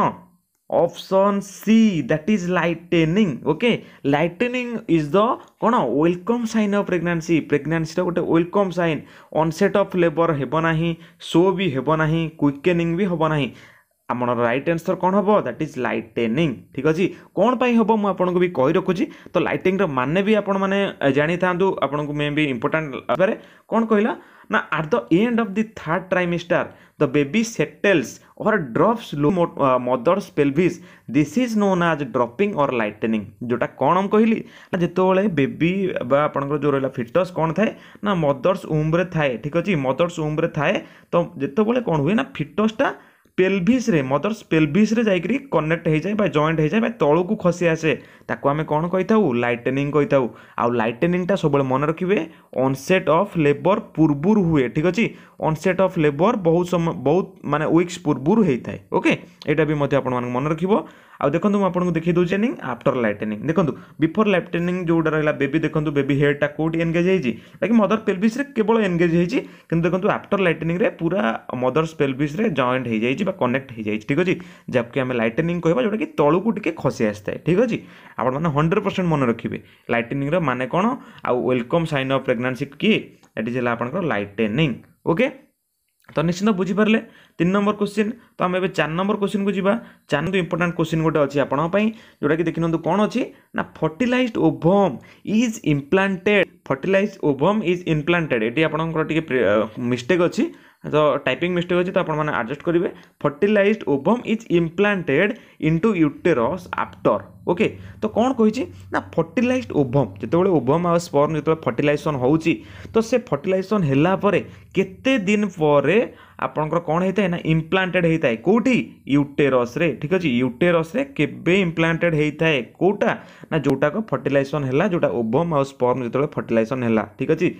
option C that is lightening okay lightening is the କ'ଣ ୱେଲକମ୍ ସାଇନ୍ ଅଫ୍ ପ୍ରେଗନାନ୍ସି ପ୍ରେଗନାନ୍ସିର ଗୋଟେ welcome sign onset of labour ହେବ ନାହିଁ ସୋ ବି ହେବ ନାହିଁ କ୍ୱିକେନିଂ ବି ହେବ ନାହିଁ ଆମର ରାଇଟ୍ ଆନ୍ସର୍ କ'ଣ ହେବ ଦ୍ୟାଟ୍ ଇଜ୍ ଲାଇଟେନିଂ ଠିକ୍ ଅଛି କ'ଣ ପାଇଁ ହେବ ମୁଁ ଆପଣଙ୍କୁ ବି କହି ରଖୁଛି ତ ଲାଇଟିଂର ମାନେ ବି ଆପଣମାନେ ଜାଣିଥାନ୍ତୁ ଆପଣଙ୍କୁ ମେ ବି ଇମ୍ପୋର୍ଟାଣ୍ଟ ଭାବରେ କ'ଣ କହିଲା Now, at the end of the third trimester, the baby settles or drops low uh, mother's pelvis. This is known as dropping or lightening. जोटा କ'ଣ ମୁଁ କହିଲି ନା ଯେତେବେଳେ ବେବି ବା ଆପଣଙ୍କର ଯେଉଁ ରହିଲା ଫିଟସ୍ କ'ଣ ଥାଏ ନା ମଦର୍ସ ଉମ୍ରେ ଥାଏ ଠିକ୍ ଅଛି ମଦର୍ସ ଉମ୍ରେ ଥାଏ ତ ଯେତେବେଳେ କ'ଣ ହୁଏ ନା ଫିଟସ୍ଟା ପେଲଭିସ୍ରେ ମଦର୍ସ ପେଲଭିସ୍ରେ ଯାଇକରି କନେକ୍ଟ ହେଇଯାଏ ବା ଜଏଣ୍ଟ ହେଇଯାଏ ବା ତଳକୁ ଖସି ଆସେ ତାକୁ ଆମେ କ'ଣ କହିଥାଉ ଲାଇଟେନିଂ କହିଥାଉ ଆଉ ଲାଇଟେନିଂଟା ସବୁବେଳେ ମନେ ରଖିବେ ଅନସେଟ୍ ଅଫ୍ ଲେବର୍ ପୂର୍ବରୁ ହୁଏ ଠିକ୍ ଅଛି ଅନସେଟ୍ ଅଫ୍ ଲେବର୍ ବହୁତ ସମୟ ବହୁତ ମାନେ ୱିକ୍ସ ପୂର୍ବରୁ ହେଇଥାଏ ଓକେ ଏଇଟା ବି ମଧ୍ୟ ଆପଣମାନଙ୍କୁ ମନେ ରଖିବ ଆଉ ଦେଖନ୍ତୁ ମୁଁ ଆପଣଙ୍କୁ ଦେଖେଇ ଦେଉଛି ଟେନିଂ ଆଫ୍ଟର ଲାଇଟ୍ ଟେନିଂ ଦେଖନ୍ତୁ ବିଫୋର ଲାଇଟ୍ ଟେନିଂ ଯେଉଁଟା ରହିଲା ବେବି ଦେଖନ୍ତୁ ବେବି ହେଡ଼୍ଟା କେଉଁଠି ଏନ୍ଗେଜ୍ ହେଇଛି ବାକି ମଦର ପେଲଭିସ୍ରେ କେବଳ ଏନ୍ଗେଜ୍ ହେଇଛି କିନ୍ତୁ ଦେଖନ୍ତୁ ଆଫ୍ଟର ଲାଇଟ୍ ଟେନିଂରେ ପୁରା ମଦର୍ସ ପେଲଭିସ୍ରେ ଜଏଣ୍ଟ ହେଇଯାଇଛି ବା କନେକ୍ଟ ହେଇଯାଇଛି ଠିକ୍ ଅଛି ଯାହାକୁ ଆମେ ଲାଇଟ୍ ଟେନିଂ କହିବା ଯେଉଁଟାକି ତଳକୁ ଟିକେ ଖସି ଆସିଥାଏ ଠିକ୍ ଅଛି ଆପଣମାନେ ହଣ୍ଡ୍ରେଡ଼ ପରସେଣ୍ଟ ମନେ ରଖିବେ ଲାଇଟ୍ ଟେନିଂର ମାନେ କ'ଣ ଆଉ ୱେଲକମ୍ ସାଇନ୍ ଅଫ୍ ପ୍ରେଗନାନ୍ସି କିଏ ଏଠି ହେଲା ଆପଣଙ୍କର ଲାଇଟ୍ ଟେନିଂ ଓକେ ତ ନିଶ୍ଚିନ୍ତ ବୁଝିପାରିଲେ ତିନି ନମ୍ବର କୋଶ୍ଚିନ୍ ତ ଆମେ ଏବେ ଚାରି ନମ୍ବର କୋଶ୍ଚିନ୍କୁ ଯିବା ଚାରି ଇମ୍ପୋର୍ଟାଣ୍ଟ କୋଶ୍ଚିନ୍ ଗୋଟେ ଅଛି ଆପଣଙ୍କ ପାଇଁ ଯେଉଁଟାକି ଦେଖିନିଅନ୍ତୁ କ'ଣ ଅଛି ନା fertilise ovum is implanted fertilise ovum is implanted ଏଠି ଆପଣଙ୍କର ଟିକେ ମିଷ୍ଟେକ୍ ଅଛି तो टाइपिंग मिस्टेक अच्छे तो आपजस्ट करेंगे fertilise ovum is implanted into uterus after okay तो कौन कही फर्टिलइज ओभम जो ओभम आ स्पर्म जो फर्टिलइेसन हो तो से फर्टिलइेसन होते दिन पर आपंकर कौन होता है ना इम्प्लांटेड होता है कौटी युटेरस ठीक अच्छे युटेरस इम्प्लांटेड होता है कौटा ना जोटाक फर्टिलइेसन है जो ओभम आ स्पर्म जो फर्टिलइेसन है ठीक अच्छे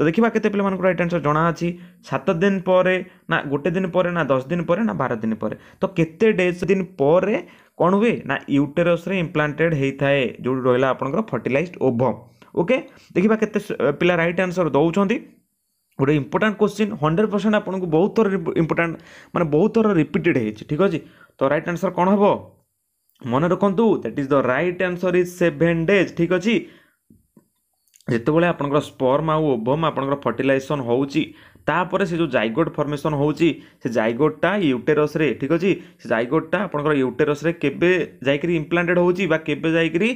ତ ଦେଖିବା କେତେ ପିଲାମାନଙ୍କୁ ରାଇଟ୍ ଆନ୍ସର୍ ଜଣାଅଛି ସାତ ଦିନ ପରେ ନା ଗୋଟେ ଦିନ ପରେ ନା ଦଶ ଦିନ ପରେ ନା ବାର ଦିନ ପରେ ତ କେତେ ଡେଜ୍ ଦିନ ପରେ କ'ଣ ହୁଏ ନା ୟୁଟେରସ୍ରେ ଇମ୍ପ୍ଲାଣ୍ଟେଡ୍ ହେଇଥାଏ ଯେଉଁଠି ରହିଲା ଆପଣଙ୍କର ଫର୍ଟିଲାଇଜ୍ ଓଭମ୍ ଓକେ ଦେଖିବା କେତେ ପିଲା ରାଇଟ୍ ଆନ୍ସର୍ ଦେଉଛନ୍ତି ଗୋଟେ ଇମ୍ପୋର୍ଟାଣ୍ଟ କୋଶ୍ଚିନ୍ ହଣ୍ଡ୍ରେଡ଼ ପରସେଣ୍ଟ ଆପଣଙ୍କୁ ବହୁତ ଥର ଇମ୍ପୋର୍ଟାଣ୍ଟ ମାନେ ବହୁତ ଥର ରିପିଟେଡ଼୍ ହେଇଛି ଠିକ୍ ଅଛି ତ ରାଇଟ୍ ଆନ୍ସର୍ କ'ଣ ହେବ ମନେ ରଖନ୍ତୁ that is the right answer is seven days ଠିକ୍ ଅଛି ଯେତେବେଳେ ଆପଣଙ୍କର ସ୍ପର୍ମ ଆଉ ଓଭମ୍ ଆପଣଙ୍କର ଫର୍ଟିଲାଇଜେସନ୍ ହେଉଛି ତାପରେ ସେ ଯେଉଁ ଜାଇଗୋଟ୍ ଫର୍ମେସନ୍ ହେଉଛି ସେ ଜାଇଗୋଟ୍ଟା ୟୁଟେରସ୍ରେ ଠିକ୍ ଅଛି ସେ ଜାଇଗୋଟ୍ଟା ଆପଣଙ୍କର ୟୁଟେରସ୍ରେ କେବେ ଯାଇକରି ଇମ୍ପ୍ଲାଣ୍ଟେଡ଼୍ ହେଉଛି ବା କେବେ ଯାଇକରି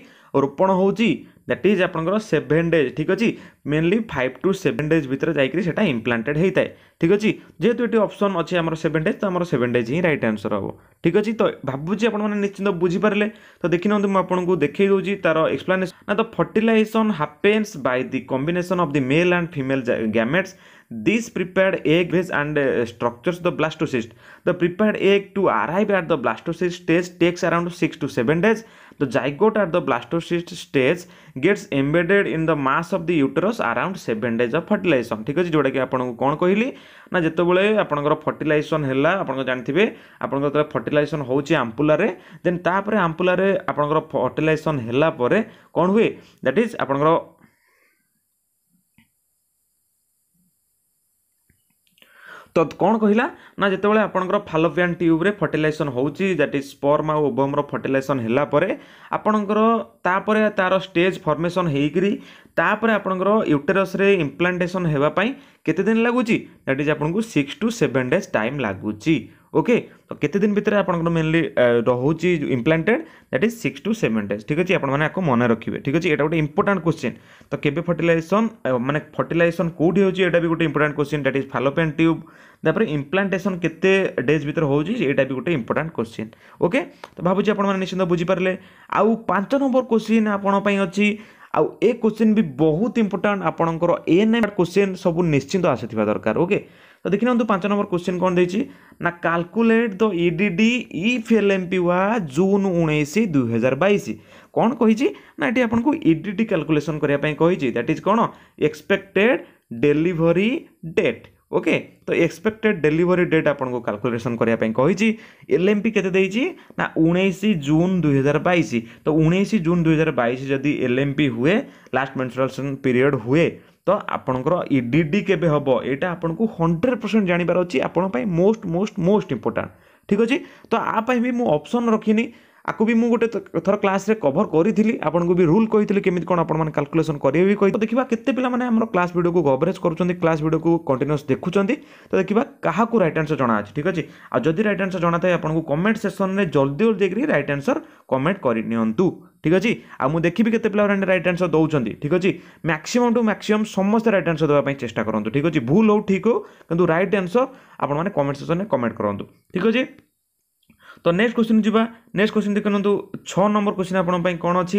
ରୋପଣ ହେଉଛି দ্যাট ইজ আপনার সেভেন ডেজ ঠিক আছে mainly five to seven days ভিতরে যাই সেটা ইমপ্লান্টেড হয়ে ঠিক আছে যেহেতু এটি অপসন অছে আমার সেভেন ডেজ তো আমার সেভেন ডেজ হি রাইট আনসর হব ঠিক আছে তো ভাবুছি আপনার নিশ্চিন্ত বুঝিপারে তো দেখি নিহত মু আপনার দেখাই দেছি তার এক্সপ্লানেসন না তো fertilisation happens by the combination of the male and female gametes These prepared egg waste and uh, structures the blastocyst. The prepared egg to arrive at the blastocyst stage takes around 6 to 7 days The zygote at the blastocyst stage gets embedded in the mass of the uterus around 7 days of fertilization ঠিক ଅଛି ଯୋଉଟାକି ଆପଣଙ୍କୁ କ'ଣ କହିଲି ନା ଯେତେବେଳେ ଆପଣଙ୍କର fertilisation ହେଲା ଆପଣଙ୍କ ଜାଣିଥିବେ ଆପଣଙ୍କର ଯେତେବେଳେ ଫର୍ଟିଲାଇଜେସନ୍ ହେଉଛି ଆମ୍ପୁଲାରେ ଦେନ୍ ତାପରେ ଆମ୍ପୁଲାରେ ଆପଣଙ୍କର ଫର୍ଟିଲାଇଜେସନ୍ ହେଲା ପରେ କ'ଣ ହୁଏ ଦ୍ୟାଟ୍ ଇଜ୍ ଆପଣଙ୍କର ତ କ'ଣ କହିଲା ନା ଯେତେବେଳେ ଆପଣଙ୍କର ଫାଲୋପିଆନ୍ ଟ୍ୟୁବ୍ରେ ଫର୍ଟିଲାଇଜେସନ୍ ହେଉଛି ଦ୍ୟାଟ୍ ଇଜ୍ ସ୍ପର୍ମ ଆଉ ଓବମ୍ର ଫର୍ଟିଲାଇଜେସନ୍ ହେଲା ପରେ ଆପଣଙ୍କର ତାପରେ ତା'ର ଷ୍ଟେଜ୍ ଫର୍ମେସନ୍ ହେଇକିରି ତାପରେ ଆପଣଙ୍କର ୟୁଟେରସ୍ରେ ଇମ୍ପ୍ଲାଣ୍ଟେସନ୍ ହେବା ପାଇଁ କେତେ ଦିନ ଲାଗୁଛି ଦ୍ୟାଟ୍ ଇଜ୍ ଆପଣଙ୍କୁ six to seven days time ଲାଗୁଛି ওকে ତ କେତେ ଦିନ ଭିତରେ ଆପଣଙ୍କର ମେନଲି ରହୁଛି implanted that is six to seven days ଠିକ୍ ଅଛି ଆପଣମାନେ ଆକୁ ମନେ ରଖିବେ ଠିକ୍ ଅଛି ଏଇଟା ଗୋଟେ ଇମ୍ପୋର୍ଟାଣ୍ଟ କ୍ୱେଶ୍ଚିନ୍ ତ କେବେ ଫର୍ଟିଲାଇଜେସନ୍ ମାନେ ଫର୍ଟିଲାଇଜେସନ୍ କେଉଁଠି ହେଉଛି ଏଇଟା ବି ଗୋଟେ important question that is fallopian tube ତାପରେ ଇମ୍ପ୍ଲାଣ୍ଟେସନ୍ କେତେ ଡେଜ୍ ଭିତରେ ହେଉଛି ଏଇଟା ବି ଗୋଟେ ଇମ୍ପୋର୍ଟାଣ୍ଟ କ୍ୱେଶ୍ଚିନ୍ ଓକେ ତ ଭାବୁଛି ଆପଣମାନେ ନିଶ୍ଚିନ୍ତ ବୁଝିପାରିଲେ ଆଉ ପାଞ୍ଚ ନମ୍ବର କ୍ୱେଶ୍ଚିନ୍ ଆପଣଙ୍କ ପାଇଁ ଅଛି ଆଉ ଏ କ୍ୱେଶ୍ଚିନ୍ ବି ବହୁତ ଇମ୍ପୋର୍ଟାଣ୍ଟ ଆପଣଙ୍କର ଏ ନାଇଟ୍ କ୍ୱେଶ୍ଚିନ୍ ସବୁ ନିଶ୍ଚିନ୍ତ ଆସିଥିବା ଦରକାର ଓକେ तो देखि ना तो पांच नंबर क्वेश्चन कौन दे ना calculate the EDD if P was June 19 2022 कौन कहिछि ना एटी आपन को कैलकुलेशन e करिया दैट इज कौन एक्सपेक्टेड डिलीवरी डेट ओके तो एक्सपेक्टेड डेलीवरी डेट आपको को कैलकुलेशन एल एम पी के ना देछि जून दुई हजार बैश तो 19 जून दुई हजार बैश जदि एल एम पी हुए लास्ट मेंस्ट्रुएशन पीरियड हुए ତ ଆପଣଙ୍କର ଇ ଡି ଡି କେବେ ହେବ ଏଇଟା ଆପଣଙ୍କୁ ହଣ୍ଡ୍ରେଡ଼ ପରସେଣ୍ଟ ଜାଣିବାର ଅଛି ଆପଣଙ୍କ ପାଇଁ ମୋଷ୍ଟ ମୋଷ୍ଟ ମୋଷ୍ଟ ଇମ୍ପୋର୍ଟାଣ୍ଟ ଠିକ୍ ଅଛି ତ ଆ ପାଇଁ ବି ମୁଁ ଅପସନ୍ ରଖିନି ଆକୁ ବି ମୁଁ ଗୋଟେ ଥର କ୍ଲାସ୍ରେ କଭର କରିଥିଲି ଆପଣଙ୍କୁ ବି ରୁଲ୍ କହିଥିଲି କେମିତି କ'ଣ ଆପଣମାନେ କାଲକୁଲେସନ୍ କରିବେ ବି କହି ଦେଖିବା କେତେ ପିଲାମାନେ ଆମର କ୍ଲାସ୍ ଭିଡ଼ିଓକୁ କଭରେଜ୍ କରୁଛନ୍ତି କ୍ଲାସ୍ ଭିଡ଼ିଓକୁ କଣ୍ଟିନ୍ୟୁସ୍ ଦେଖୁଛନ୍ତି ତ ଦେଖିବା କାହାକୁ ରାଇଟ୍ ଆନ୍ସର୍ ଜଣାଅଛି ଠିକ୍ ଅଛି ଆଉ ଯଦି ରାଇଟ୍ ଆନ୍ସର୍ ଜଣାଥାଏ ଆପଣଙ୍କୁ କମେଣ୍ଟ ସେକ୍ସନ୍ରେ ଜଲ୍ଦି ଜଲ୍ଦି ଯାଇକରି ରାଇଟ୍ ଆନ୍ସର୍ କମେଣ୍ଟ କରିନିଅନ୍ତୁ ঠিক আছে আখিবি কেতে পিলা রাইট আনসর দৌঁচ ঠিক আছে ম্যাক্সিমম টু ম্যাক্সিমম সমস্ত রাইট আনসর দেওয়া চেষ্টা করতু ঠিক আছে ভুল হোক ঠিক হোক কিন্তু রাইট আনসর আপনার কমেন্ট সেকশনে কমেন্ট করতু ঠিক আছে ତ ନେକ୍ସଟ କ୍ୱେଶ୍ଚିନ୍ ଯିବା ନେକ୍ସଟ କ୍ୱେଶ୍ଚିନ୍ ଦେଖନ୍ତୁ ଛଅ ନମ୍ବର କ୍ୱେଶ୍ଚିନ୍ ଆପଣଙ୍କ ପାଇଁ କ'ଣ ଅଛି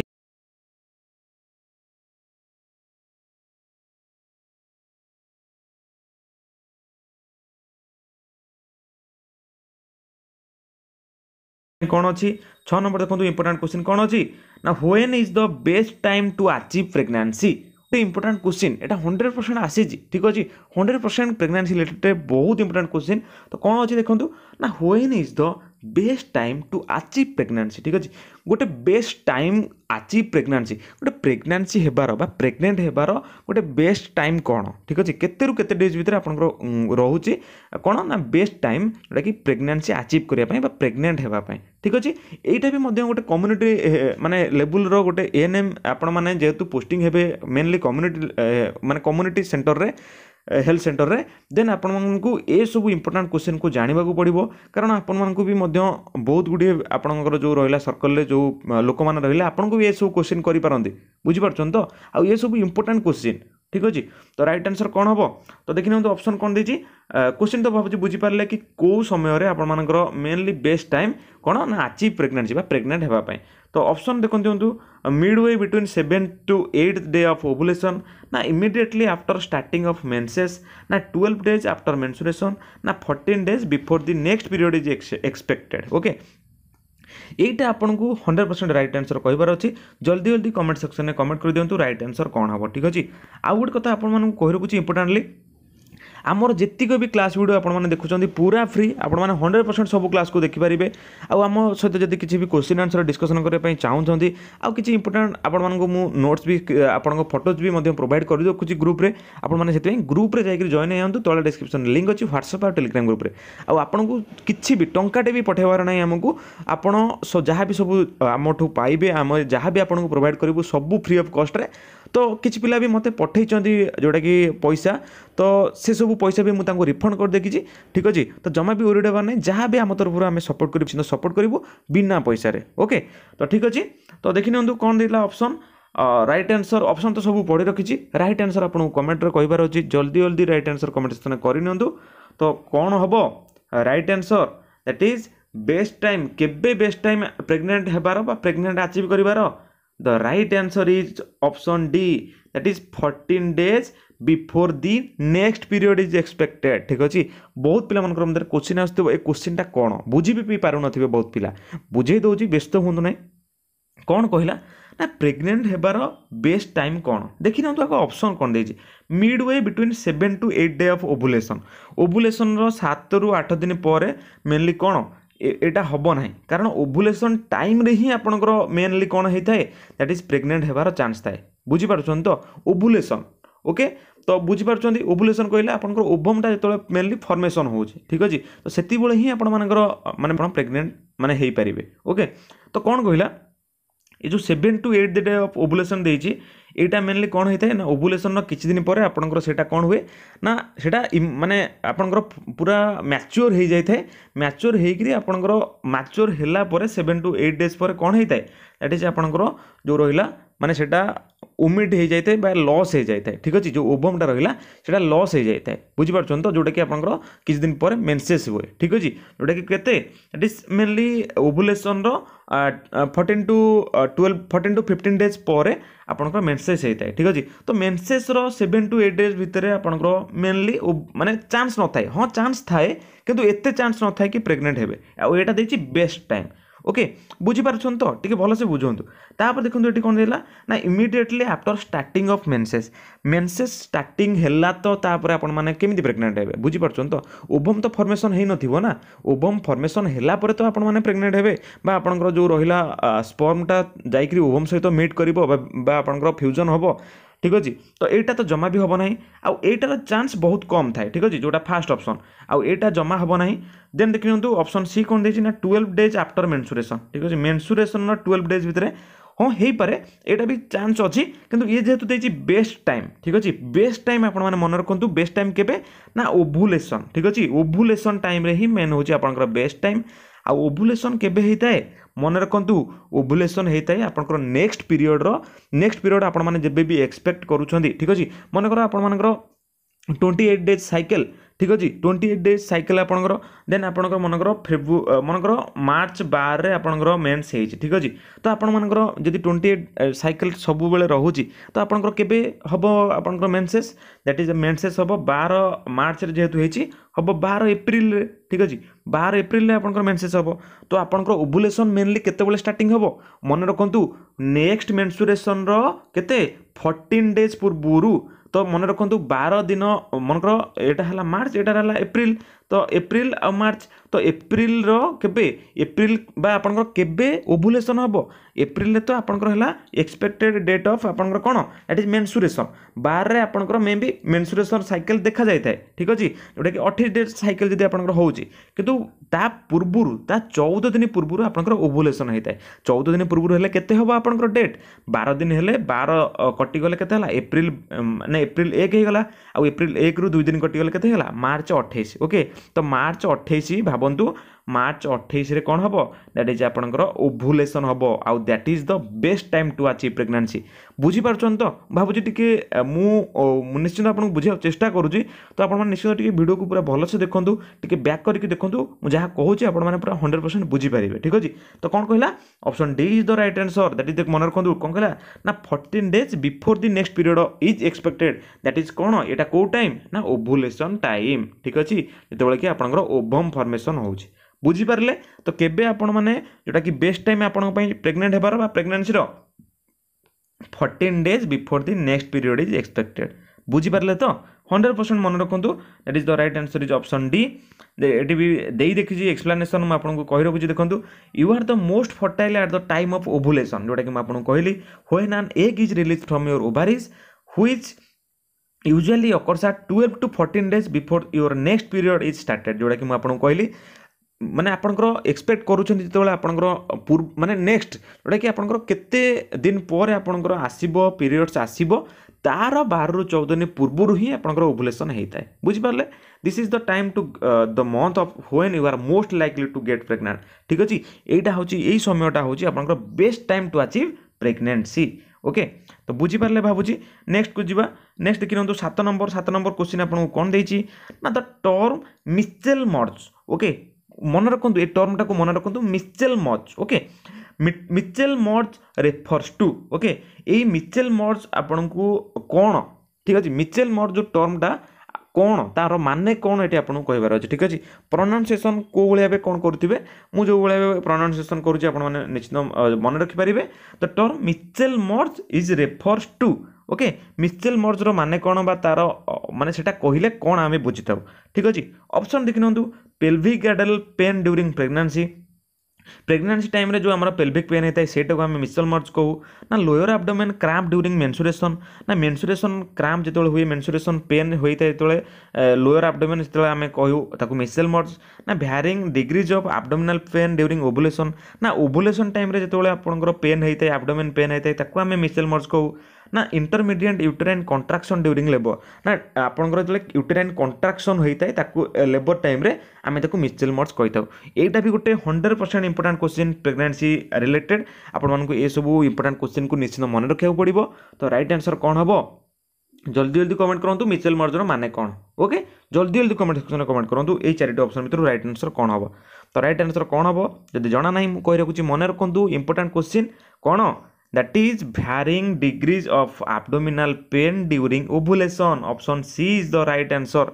କ'ଣ ଅଛି ଛଅ ନମ୍ବର ଦେଖନ୍ତୁ ଇମ୍ପୋର୍ଟାଣ୍ଟ କ୍ୱେଶ୍ଚିନ୍ କ'ଣ ଅଛି ନା when is the best time to achieve pregnancy ଗୋଟେ ଇମ୍ପୋର୍ଟାଣ୍ଟ କୋଶ୍ଚିନ୍ ଏଇଟା ହଣ୍ଡ୍ରେଡ଼ ପରସେଣ୍ଟ ଆସିଛି ଠିକ୍ ଅଛି ହଣ୍ଡ୍ରେଡ଼ ପରସେଣ୍ଟ ପ୍ରେଗନାନ୍ସି ରିଲେଟେଡ଼୍ ବହୁତ ଇମ୍ପୋର୍ଟାଣ୍ଟ କୋଶ୍ଚିନ୍ ତ କ'ଣ ଅଛି ଦେଖନ୍ତୁ ନା when is the best time to achieve pregnancy ଠିକ୍ ଅଛି ଗୋଟେ ବେଷ୍ଟ ଟାଇମ୍ ଆଚିଭ୍ ପ୍ରେଗନାନ୍ସି ଗୋଟେ ପ୍ରେଗନାନ୍ସି ହେବାର ବା ପ୍ରେଗନେଣ୍ଟ ହେବାର ଗୋଟେ ବେଷ୍ଟ ଟାଇମ୍ କ'ଣ ଠିକ୍ ଅଛି କେତେରୁ କେତେ ଡେଜ୍ ଭିତରେ ଆପଣଙ୍କର ରହୁଛି କ'ଣ ନା ବେଷ୍ଟ ଟାଇମ୍ ଯେଉଁଟାକି ପ୍ରେଗନାନ୍ସି ଆଚିଭ୍ କରିବା ପାଇଁ ବା ପ୍ରେଗନେଣ୍ଟ ହେବା ପାଇଁ ଠିକ୍ ଅଛି ଏଇଟା ବି ମଧ୍ୟ ଗୋଟେ କମ୍ୟୁନିଟି ମାନେ ଲେବୁଲ୍ର ଗୋଟେ ଏ ଏନ୍ ଏମ୍ ଆପଣମାନେ ଯେହେତୁ ପୋଷ୍ଟିଂ ହେବେ ମେନ୍ଲି କମ୍ୟୁନିଟି ମାନେ କମ୍ୟୁନିଟି ସେଣ୍ଟର୍ରେ ହେଲ୍ଥ ସେଣ୍ଟର୍ରେ ଦେନ୍ ଆପଣମାନଙ୍କୁ ଏସବୁ ଇମ୍ପୋର୍ଟାଣ୍ଟ କୋଶ୍ଚିନ୍କୁ ଜାଣିବାକୁ ପଡ଼ିବ କାରଣ ଆପଣମାନଙ୍କୁ ବି ମଧ୍ୟ ବହୁତ ଗୁଡ଼ିଏ ଆପଣଙ୍କର ଯେଉଁ ରହିଲା ସର୍କଲ୍ରେ ଯେଉଁ ଲୋକମାନେ ରହିଲେ ଆପଣଙ୍କୁ ବି ଏସବୁ କୋଶ୍ଚିନ୍ କରିପାରନ୍ତି ବୁଝିପାରୁଛନ୍ତି ତ ଆଉ ଏସବୁ ଇମ୍ପୋର୍ଟାଣ୍ଟ କୋଶ୍ଚିନ୍ ঠিক ଅଛି ତ ରାଇଟ୍ ଆନ୍ସର୍ କ'ଣ ହେବ ତ ଦେଖିନିଅନ୍ତୁ ଅପସନ୍ କ'ଣ ଦେଇଛି କୋଶ୍ଚିନ୍ ତ ଭାବୁଛି ବୁଝିପାରିଲେ କି କେଉଁ ସମୟରେ ଆପଣମାନଙ୍କର ମେନ୍ଲି ବେଷ୍ଟ ଟାଇମ୍ କ'ଣ ନା ଆଚିଭ୍ ପ୍ରେଗନେଣ୍ଟ ବା ପ୍ରେଗନେଣ୍ଟ ହେବା ପାଇଁ ତ ଅପସନ୍ ଦେଖନ୍ତୁ ଦିଅନ୍ତୁ mid way between seven to eight day of ovulation ନା immediately after starting of menses ନା ଟୁଏଲ୍ଭ ଡେଜ୍ ଆଫ୍ଟର ମେନ୍ସୁରେସନ୍ ନା fourteen days before the next period is expected okay এইটা ଆପଣଙ୍କୁ ହଣ୍ଡ୍ରେଡ଼ ପରସେଣ୍ଟ ରାଇଟ୍ ଆନ୍ସର କହିବାର ଅଛି ଜଲ୍ଦି ଜଲ୍ଦି comment ସେକ୍ସନରେ କମେଣ୍ଟ କରିଦିଅନ୍ତୁ ରାଇଟ୍ ଆନ୍ସର କ'ଣ ହେବ ଠିକ୍ ଅଛି ଆଉ ଗୋଟେ କଥା ଆପଣମାନଙ୍କୁ କହି ରଖୁଛି ଇମ୍ପୋର୍ଟାଣ୍ଟଲି ଆମର ଯେତିକି ବି କ୍ଲାସ୍ ଭିଡ଼ିଓ ଆପଣମାନେ ଦେଖୁଛନ୍ତି ପୁରା ଫ୍ରି ଆପଣମାନେ ହଣ୍ଡ୍ରେଡ଼ ପରସେଣ୍ଟ ସବୁ କ୍ଲାସ୍କୁ ଦେଖିପାରିବେ ଆଉ ଆମ ସହିତ ଯଦି କିଛି ବି କୋଶ୍ଚିନ୍ ଆନ୍ସର୍ ଡିସ୍କସନ୍ କରିବା ପାଇଁ ଚାହୁଁଛନ୍ତି ଆଉ କିଛି ଇମ୍ପୋର୍ଟାଣ୍ଟ ଆପଣମାନଙ୍କୁ ମୁଁ ନୋଟ୍ସ ବି ଆପଣଙ୍କ ଫଟୋଜ୍ ବି ମଧ୍ୟ ପ୍ରୋଭାଇଡ଼ କରି ରଖୁଛି ଗ୍ରୁପ୍ରେ ଆପଣମାନେ ସେଥିପାଇଁ ଗ୍ରୁପ୍ରେ ଯାଇକି ଜଏନ୍ ହେଇଯାନ୍ତୁ ତଳେ ଡିସ୍କ୍ରିପ୍ସନ୍ରେ ଲିଙ୍କ୍ ଅଛି ହ୍ୱାଟ୍ସଆପ୍ ଆଉ ଟେଲିଗ୍ରାମ୍ ଗ୍ରୁପ୍ରେ ଆଉ ଆପଣଙ୍କୁ କିଛି ବି ଟଙ୍କାଟେ ବି ପଠାଇବାର ନାହିଁ ଆମକୁ ଆପଣ ଯାହା ବି ସବୁ ଆମଠୁ ପାଇବେ ଆମେ ଯାହା ବି ଆପଣଙ୍କୁ ପ୍ରୋଭାଇଡ଼ କରିବୁ ସବୁ ଫ୍ରି ଅଫ୍ କଷ୍ଟରେ ତ କିଛି ପିଲା ବି ମୋତେ ପଠାଇଛନ୍ତି ଯେଉଁଟାକି ପଇସା ତ ସେସବୁ ପଇସା ବି ମୁଁ ତାଙ୍କୁ ରିଫଣ୍ଡ କରିଦେଇଛି ଠିକ୍ ଅଛି ତ ଜମା ବି ଓରି ହେବାର ନାହିଁ ଯାହା ବି ଆମ ତରଫରୁ ଆମେ ସପୋର୍ଟ କରିବୁ ନିଶ୍ଚିନ୍ତ ସପୋର୍ଟ କରିବୁ ବିନା ପଇସାରେ ଓକେ ତ ଠିକ୍ ଅଛି ତ ଦେଖିନିଅନ୍ତୁ କ'ଣ ଦେଇଥିଲା ଅପସନ୍ ରାଇଟ୍ ଆନ୍ସର୍ ଅପସନ୍ ତ ସବୁ ପଢ଼ି ରଖିଛି ରାଇଟ୍ ଆନ୍ସର୍ ଆପଣଙ୍କୁ କମେଣ୍ଟରେ କହିବାର ଅଛି ଜଲ୍ଦି ଜଲ୍ଦି ରାଇଟ୍ ଆନ୍ସର୍ କମେଣ୍ଟ ସେକ୍ସନ୍ରେ କରିନିଅନ୍ତୁ ତ କ'ଣ ହେବ right answer that is best time କେବେ ବେଷ୍ଟ ଟାଇମ୍ ପ୍ରେଗନେଣ୍ଟ ହେବାର ବା ପ୍ରେଗନେଣ୍ଟ ଆଚିଭ୍ କରିବାର The right answer is option D that is 14 days before the next period is expected ଠିକ୍ ଅଛି ବହୁତ ପିଲାମାନଙ୍କର ମଧ୍ୟରେ କୋଶ୍ଚିନ୍ ଆସୁଥିବ ଏ କୋଶ୍ଚିନ୍ଟା କ'ଣ ବୁଝି ବି ପାରୁନଥିବେ ବହୁତ ପିଲା ବୁଝେଇ ଦେଉଛି ବ୍ୟସ୍ତ ହୁଅନ୍ତୁ ନାହିଁ କ'ଣ କହିଲା ନା ପ୍ରେଗନେଣ୍ଟ ହେବାର ବେଷ୍ଟ ଟାଇମ୍ କ'ଣ ଦେଖିନିଅନ୍ତୁ ଆଗ ଅପସନ୍ କ'ଣ ଦେଇଛି mid way between seven to eight day of ovulation ଓଭୁଲେସନ୍ର ସାତରୁ ଆଠ ଦିନ ପରେ ମେନଲି କ'ଣ ଏଇଟା ହେବ ନାହିଁ କାରଣ ଓଭୁଲେସନ୍ ଟାଇମ୍ରେ ହିଁ ଆପଣଙ୍କର ମେନ୍ଲି କ'ଣ ହେଇଥାଏ ଦ୍ୟାଟ୍ ଇଜ୍ ପ୍ରେଗନେଣ୍ଟ ହେବାର ଚାନ୍ସ ଥାଏ ବୁଝିପାରୁଛନ୍ତି ତ ଓଭୁଲେସନ୍ ଓକେ ତ ବୁଝିପାରୁଛନ୍ତି ଓଭୁଲେସନ୍ କହିଲେ ଆପଣଙ୍କର ଓଭମ୍ଟା ଯେତେବେଳେ ମେନ୍ଲି ଫର୍ମେସନ୍ ହେଉଛି ଠିକ୍ ଅଛି ତ ସେତିକିବେଳେ ହିଁ ଆପଣମାନଙ୍କର ମାନେ ଆପଣ ପ୍ରେଗନେଣ୍ଟ ମାନେ ହେଇପାରିବେ ଓକେ ତ କ'ଣ କହିଲା ଏ ଯେଉଁ seven to eight day of ovulation ଦେଇଛି ଏଇଟା ମେନଲି କ'ଣ ହୋଇଥାଏ ନା ଓଭୁଲେସନ୍ର କିଛି ଦିନ ପରେ ଆପଣଙ୍କର ସେଇଟା କ'ଣ ହୁଏ ନା ସେଇଟା ମାନେ ଆପଣଙ୍କର ପୁରା ମ୍ୟାଚୋର୍ ହୋଇଯାଇଥାଏ ମ୍ୟାଚୋର୍ ହୋଇକିରି ଆପଣଙ୍କର ମ୍ୟାଚୋର୍ ହେଲା ପରେ ସେଭେନ୍ ଟୁ ଏଇଟ୍ ଡେଜ୍ ପରେ କ'ଣ ହୋଇଥାଏ ଦ୍ୟାଟ୍ ଇଜ୍ ଆପଣଙ୍କର ଯେଉଁ ରହିଲା ମାନେ ସେଇଟା ଓମିଟ୍ ହେଇଯାଇଥାଏ ବା ଲସ୍ ହେଇଯାଇଥାଏ ଠିକ୍ ଅଛି ଯେଉଁ ଓଭମ୍ଟା ରହିଲା ସେଇଟା ଲସ୍ ହେଇଯାଇଥାଏ ବୁଝିପାରୁଛନ୍ତି ତ ଯେଉଁଟାକି ଆପଣଙ୍କର କିଛି ଦିନ ପରେ ମେନ୍ସେସ୍ ହୁଏ ଠିକ୍ ଅଛି ଯେଉଁଟାକି କେତେ ଇଟ୍ ଇସ୍ ମେନ୍ଲି ଓଭୁଲେସନ୍ର fourteen to twelve fourteen to fifteen days ପରେ ଆପଣଙ୍କର ମେନ୍ସେସ୍ ହେଇଥାଏ ଠିକ୍ ଅଛି ତ ମେନ୍ସେସ୍ର ସେଭେନ୍ ଟୁ ଏଇଟ୍ ଡେଜ୍ ଭିତରେ ଆପଣଙ୍କର ମେନ୍ଲି ମାନେ ଚାନ୍ସ ନଥାଏ ହଁ ଚାନ୍ସ ଥାଏ କିନ୍ତୁ ଏତେ ଚାନ୍ସ ନଥାଏ କି ପ୍ରେଗନେଣ୍ଟ ହେବେ ଆଉ ଏଇଟା ଦେଇଛି ବେଷ୍ଟ ଟାଇମ୍ ଓକେ ବୁଝିପାରୁଛନ୍ତି ତ ଟିକେ ଭଲସେ ବୁଝନ୍ତୁ ତାପରେ ଦେଖନ୍ତୁ ଏଠି କ'ଣ ହେଲା ନା immediately after starting of menses menses starting ହେଲା ତ ତାପରେ ଆପଣମାନେ କେମିତି ପ୍ରେଗନେଣ୍ଟ ହେବେ ବୁଝିପାରୁଛନ୍ତି ତ ଓଭମ୍ ତ ଫର୍ମେସନ୍ ହେଇନଥିବ ନା ଓଭମ୍ ଫର୍ମେସନ୍ ହେଲା ପରେ ତ ଆପଣମାନେ ପ୍ରେଗନେଣ୍ଟ ହେବେ ବା ଆପଣଙ୍କର ଯେଉଁ ରହିଲା ସ୍ପର୍ମଟା ଯାଇକରି ଓଭମ୍ ସହିତ ମିଟ୍ କରିବ ବା ଆପଣଙ୍କର ଫ୍ୟୁଜନ୍ ହେବ ঠিক আছে তো এইটা তো জমা বি হব না আউ এইটার চান্স বহুত কম থাকে ঠিক আছে যেটা ফার্স্ট অপসন আউ এইটা জমা হব না দেন দেখি নিহত অপসন সি কোণ দিয়েছি না টুয়েলভ ডেজ আফটর মেনসুরেসন ঠিক আছে মেনসুরেসনর টুয়েলভ ডেজ ভিতরে ହଁ ହେଇପାରେ ଏଇଟା ବି ଚାନ୍ସ ଅଛି କିନ୍ତୁ ଇଏ ଯେହେତୁ ଦେଇଛି ବେଷ୍ଟ ଟାଇମ୍ ଠିକ୍ ଅଛି ବେଷ୍ଟ ଟାଇମ୍ ଆପଣମାନେ ମନେ ରଖନ୍ତୁ ବେଷ୍ଟ ଟାଇମ୍ କେବେ ନା ଓଭୁଲେସନ୍ ଠିକ୍ ଅଛି ଓଭୁଲେସନ୍ ଟାଇମ୍ରେ ହିଁ ମେନ୍ ହେଉଛି ଆପଣଙ୍କର ବେଷ୍ଟ ଟାଇମ୍ ଆଉ ଓଭୁଲେସନ୍ କେବେ ହେଇଥାଏ ମନେ ରଖନ୍ତୁ ଓଭୁଲେସନ୍ ହେଇଥାଏ ଆପଣଙ୍କର ନେକ୍ସଟ ପିରିୟଡ଼ର ନେକ୍ସଟ ପିରିୟଡ଼ ଆପଣମାନେ ଯେବେ ବି ଏକ୍ସପେକ୍ଟ କରୁଛନ୍ତି ଠିକ୍ ଅଛି ମନେକର ଆପଣମାନଙ୍କର ଟ୍ୱେଣ୍ଟି ଏଇଟ୍ ଡେଜ୍ ସାଇକେଲ ঠিক ଅଛି ଟ୍ୱେଣ୍ଟି ଏଇଟ୍ ଡେଜ୍ ସାଇକେଲ୍ ଆପଣଙ୍କର ଦେନ୍ ଆପଣଙ୍କର ମନେକର ଫେବୃ ମନେକର ମାର୍ଚ୍ଚ ବାରରେ ଆପଣଙ୍କର ମେନ୍ସ ହେଇଛି ଠିକ୍ ଅଛି ତ ଆପଣମାନଙ୍କର ଯଦି ଟ୍ୱେଣ୍ଟି ଏଇଟ୍ ସାଇକେଲ୍ ସବୁବେଳେ ରହୁଛି ତ ଆପଣଙ୍କର କେବେ ହେବ ଆପଣଙ୍କର ମେନ୍ସେସ୍ ଦ୍ୟାଟ୍ ଇଜ୍ ମେନ୍ସେସ୍ ହେବ ବାର ମାର୍ଚ୍ଚରେ ଯେହେତୁ ହେଇଛି ହେବ ବାର ଏପ୍ରିଲରେ ଠିକ୍ ଅଛି ବାର ଏପ୍ରିଲରେ ଆପଣଙ୍କର ମେନ୍ସେସ୍ ହେବ ତ ଆପଣଙ୍କର ଓଭୁଲେସନ୍ ମେନ୍ଲି କେତେବେଳେ ଷ୍ଟାର୍ଟିଂ ହେବ ମନେ ରଖନ୍ତୁ ନେକ୍ସଟ ମେନ୍ସୁରେସନ୍ର କେତେ ଫର୍ଟିନ୍ ଡେଜ୍ ପୂର୍ବରୁ ତ ମନେ ରଖନ୍ତୁ ବାର ଦିନ ମନେକର ଏଇଟା ହେଲା ମାର୍ଚ୍ଚ ଏଇଟା ହେଲା ଏପ୍ରିଲ ତ ଏପ୍ରିଲ ଆଉ ମାର୍ଚ୍ଚ ତ ଏପ୍ରିଲର କେବେ ଏପ୍ରିଲ ବା ଆପଣଙ୍କର କେବେ ଓଭୁଲେସନ୍ ହେବ ଏପ୍ରିଲରେ ତ ଆପଣଙ୍କର ହେଲା ଏକ୍ସପେକ୍ଟେଡ଼ ଡେଟ୍ ଅଫ୍ ଆପଣଙ୍କର କ'ଣ ଦ୍ୟାଟ୍ ଇଜ୍ ମେନ୍ସୁରେସନ୍ ବାରରେ ଆପଣଙ୍କର ମେ ବି ମେନ୍ସୁରେସନ୍ ସାଇକେଲ୍ ଦେଖାଯାଇଥାଏ ଠିକ୍ ଅଛି ଯେଉଁଟାକି ଅଠେଇଶ ଡେଟ୍ ସାଇକେଲ୍ ଯଦି ଆପଣଙ୍କର ହେଉଛି କିନ୍ତୁ ତା ପୂର୍ବରୁ ତା ଚଉଦ ଦିନ ପୂର୍ବରୁ ଆପଣଙ୍କର ଓଭୁଲେସନ୍ ହୋଇଥାଏ ଚଉଦ ଦିନ ପୂର୍ବରୁ ହେଲେ କେତେ ହେବ ଆପଣଙ୍କର ଡେଟ୍ ବାର ଦିନ ହେଲେ ବାର କଟିଗଲେ କେତେ ହେଲା ଏପ୍ରିଲ ମାନେ ଏପ୍ରିଲ ଏକ ହେଇଗଲା ଆଉ ଏପ୍ରିଲ ଏକରୁ ଦୁଇ ଦିନ କଟିଗଲେ କେତେ ହେଇଗଲା ମାର୍ଚ୍ଚ ଅଠେଇଶ ଓକେ ତ ମାର୍ଚ୍ଚ ଅଠେଇଶ ଭାବ Bondo. ମାର୍ଚ୍ଚ ଅଠେଇଶରେ କ'ଣ ହେବ ଦ୍ୟାଟ୍ ଇଜ୍ ଆପଣଙ୍କର ଓଭୁଲେସନ୍ ହେବ ଆଉ that is the best time to achieve pregnancy ବୁଝିପାରୁଛନ୍ତି ତ ଭାବୁଛି ଟିକେ ମୁଁ ନିଶ୍ଚିନ୍ତ ଆପଣଙ୍କୁ ବୁଝିବାକୁ ଚେଷ୍ଟା କରୁଛି ତ ଆପଣମାନେ ନିଶ୍ଚିନ୍ତ ଟିକେ ଭିଡ଼ିଓକୁ ପୁରା ଭଲସେ ଦେଖନ୍ତୁ ଟିକେ ବ୍ୟାକ୍ କରିକି ଦେଖନ୍ତୁ ମୁଁ ଯାହା କହୁଛି ଆପଣମାନେ ପୁରା ହଣ୍ଡ୍ରେଡ଼ ପରସେଣ୍ଟ ବୁଝିପାରିବେ ଠିକ୍ ଅଛି ତ କ'ଣ କହିଲା option D is the right answer that is ମନେ ରଖନ୍ତୁ କ'ଣ କହିଲା ନା fourteen days before the next period is expected that is କ'ଣ ଏଇଟା କେଉଁ ଟାଇମ୍ ନା ଓଭୁଲେସନ୍ ଟାଇମ୍ ଠିକ୍ ଅଛି ଯେତେବେଳେ କି ଆପଣଙ୍କର ଓଭମ୍ ଫର୍ମେସନ୍ ହେଉଛି ବୁଝିପାରିଲେ ତ କେବେ ଆପଣମାନେ ଯେଉଁଟାକି ବେଷ୍ଟ ଟାଇମ୍ ଆପଣଙ୍କ ପାଇଁ ପ୍ରେଗନେଣ୍ଟ ହେବାର ବା ପ୍ରେଗନେନ୍ସିର fourteen days before the next period is expected ବୁଝିପାରିଲେ ତ ହଣ୍ଡ୍ରେଡ଼ ପରସେଣ୍ଟ ମନେ ରଖନ୍ତୁ that is the right answer is option D ଏଠି ବି ଦେଇ ଦେଖିଛି ଏକ୍ସପ୍ଲାନେସନ୍ ମୁଁ ଆପଣଙ୍କୁ କହି ରଖୁଛି ଦେଖନ୍ତୁ you are the most fertile at the time of ovulation ଯେଉଁଟାକି ମୁଁ ଆପଣଙ୍କୁ କହିଲି when an egg is release from your ovaries which usually occurs are twelve to fourteen days before your next period is started ଯେଉଁଟାକି ମୁଁ ଆପଣଙ୍କୁ କହିଲି ମାନେ ଆପଣଙ୍କର ଏକ୍ସପେକ୍ଟ କରୁଛନ୍ତି ଯେତେବେଳେ ଆପଣଙ୍କର ପୂର୍ବ ମାନେ ନେକ୍ସଟ ଯେଉଁଟାକି ଆପଣଙ୍କର କେତେ ଦିନ ପରେ ଆପଣଙ୍କର ଆସିବ ପିରିୟଡ଼୍ସ ଆସିବ ତା'ର ବାରରୁ ଚଉଦ ଦିନ ପୂର୍ବରୁ ହିଁ ଆପଣଙ୍କର ଓଭୁଲେସନ୍ ହେଇଥାଏ ବୁଝିପାରିଲେ this is the time to the month of when you are most likely to get pregnant ଠିକ୍ ଅଛି ଏଇଟା ହେଉଛି ଏଇ ସମୟଟା ହେଉଛି ଆପଣଙ୍କର best time to achieve pregnancy okay ତ ବୁଝିପାରିଲେ ଭାବୁଛି ନେକ୍ସଟକୁ ଯିବା ନେକ୍ସଟ ଦେଖିନିଅନ୍ତୁ ସାତ ନମ୍ବର ସାତ ନମ୍ବର କୋଶ୍ଚିନ୍ ଆପଣଙ୍କୁ କ'ଣ ଦେଇଛି ନା the term mittelschmerz okay ମନେ ରଖନ୍ତୁ ଏ ଟର୍ମଟାକୁ ମନେ ରଖନ୍ତୁ mittelschmerz okay mittelschmerz refers to okay ଏଇ ମିଚେଲ ମର୍ଜ ଆପଣଙ୍କୁ କ'ଣ ଠିକ୍ ଅଛି ମିଚେଲ ମର୍ଜ ଯେଉଁ ଟର୍ମଟା କ'ଣ ତା'ର ମାନେ କ'ଣ ଏଠି ଆପଣଙ୍କୁ କହିବାର ଅଛି ଠିକ୍ ଅଛି ପ୍ରନାଉନ୍ସିଏସନ୍ କେଉଁ ଭଳି ଭାବେ କ'ଣ କରୁଥିବେ ମୁଁ ଯେଉଁ ଭଳି ଭାବେ ପ୍ରନାଉନ୍ସିଏସନ୍ କରୁଛି ଆପଣମାନେ ନିଶ୍ଚିତ ମନେ ରଖିପାରିବେ the term mittelschmerz is refers to okay ମିଚେଲ ମର୍ଜର ମାନେ କ'ଣ ବା ତା'ର ମାନେ ସେଇଟା କହିଲେ କ'ଣ ଆମେ ବୁଝିଥାଉ ଠିକ୍ ଅଛି ଅପସନ୍ ଦେଖିନିଅନ୍ତୁ ପେଲଭିକ୍ ଆଡ଼ଲ୍ ପେନ୍ ଡ୍ୟୁରିଂ ପ୍ରେଗନାନ୍ସି ପ୍ରେଗନାନ୍ସି ଟାଇମ୍ରେ ଯେଉଁ ଆମର ପେଲଭିକ୍ ପେନ୍ ହେଇଥାଏ ସେଇଟାକୁ ଆମେ ମିସଲ୍ ମର୍ଜ କହୁ ନା lower abdomen cramp during menstruation ନା ମେନ୍ସୁରେସନ୍ କ୍ରାମ୍ପ ଯେତେବେଳେ ହୁଏ ମେନ୍ସୁରେସନ୍ ପେନ୍ ହୋଇଥାଏ ଯେତେବେଳେ ଲୋୟର୍ ଆବଡୋମେନ୍ ଯେତେବେଳେ ଆମେ କହୁ ତାକୁ ମିସଲ୍ ମର୍ଜ ନା varying degrees of abdominal pain during ovulation ନା ଓଭୁଲେସନ୍ ଟାଇମ୍ରେ ଯେତେବେଳେ ଆପଣଙ୍କର ପେନ୍ ହେଇଥାଏ ଆବଡୋମେନ୍ ପେନ୍ ହେଇଥାଏ ତାକୁ ଆମେ ମିସଲ୍ ମର୍ଜ କହୁ ନା intermediate uterine contraction during labour ନା ଆପଣଙ୍କର ଯେତେବେଳେ ୟୁଟେରାଇନ୍ କଣ୍ଟ୍ରାକ୍ସନ୍ ହୋଇଥାଏ ତାକୁ ଲେବର୍ ଟାଇମ୍ରେ ଆମେ ତାକୁ ମିଚେଲ୍ ମର୍ଚ୍ଚ କହିଥାଉ ଏଇଟା ବି ଗୋଟେ hundred percent important question pregnancy related ଆପଣମାନଙ୍କୁ ଏସବୁ ଇମ୍ପୋର୍ଟାଣ୍ଟ କୋଶ୍ଚିନ୍କୁ ନିଶ୍ଚିନ୍ତ ମନେ ରଖିବାକୁ ପଡ଼ିବ ତ ରାଇଟ୍ ଆନ୍ସର୍ କ'ଣ ହେବ ଜଲ୍ଦି ଜଲ୍ଦି କମେଣ୍ଟ କରନ୍ତୁ ମିଚେଲ୍ ମର୍ଜର ମାନେ କ'ଣ ଓକେ ଜଲ୍ଦି ଜଲ୍ଦି କମେଣ୍ଟ ସେକ୍ସନ୍ରେ କମେଣ୍ଟ କରନ୍ତୁ ଏଇ ଚାରିଟି ଅପସନ୍ ଭିତରୁ ରାଇଟ୍ ଆନ୍ସର୍ କ'ଣ ହେବ ତ ରାଇଟ୍ ଆନ୍ସର୍ କ'ଣ ହେବ ଯଦି ଜଣା ନାହିଁ ମୁଁ କହି ରଖୁଛି ମନେ ରଖନ୍ତୁ ଇମ୍ପୋର୍ଟାଣ୍ଟ କୋଶ୍ଚିନ୍ କ'ଣ that is varying degrees of abdominal pain during ovulation option c is the right answer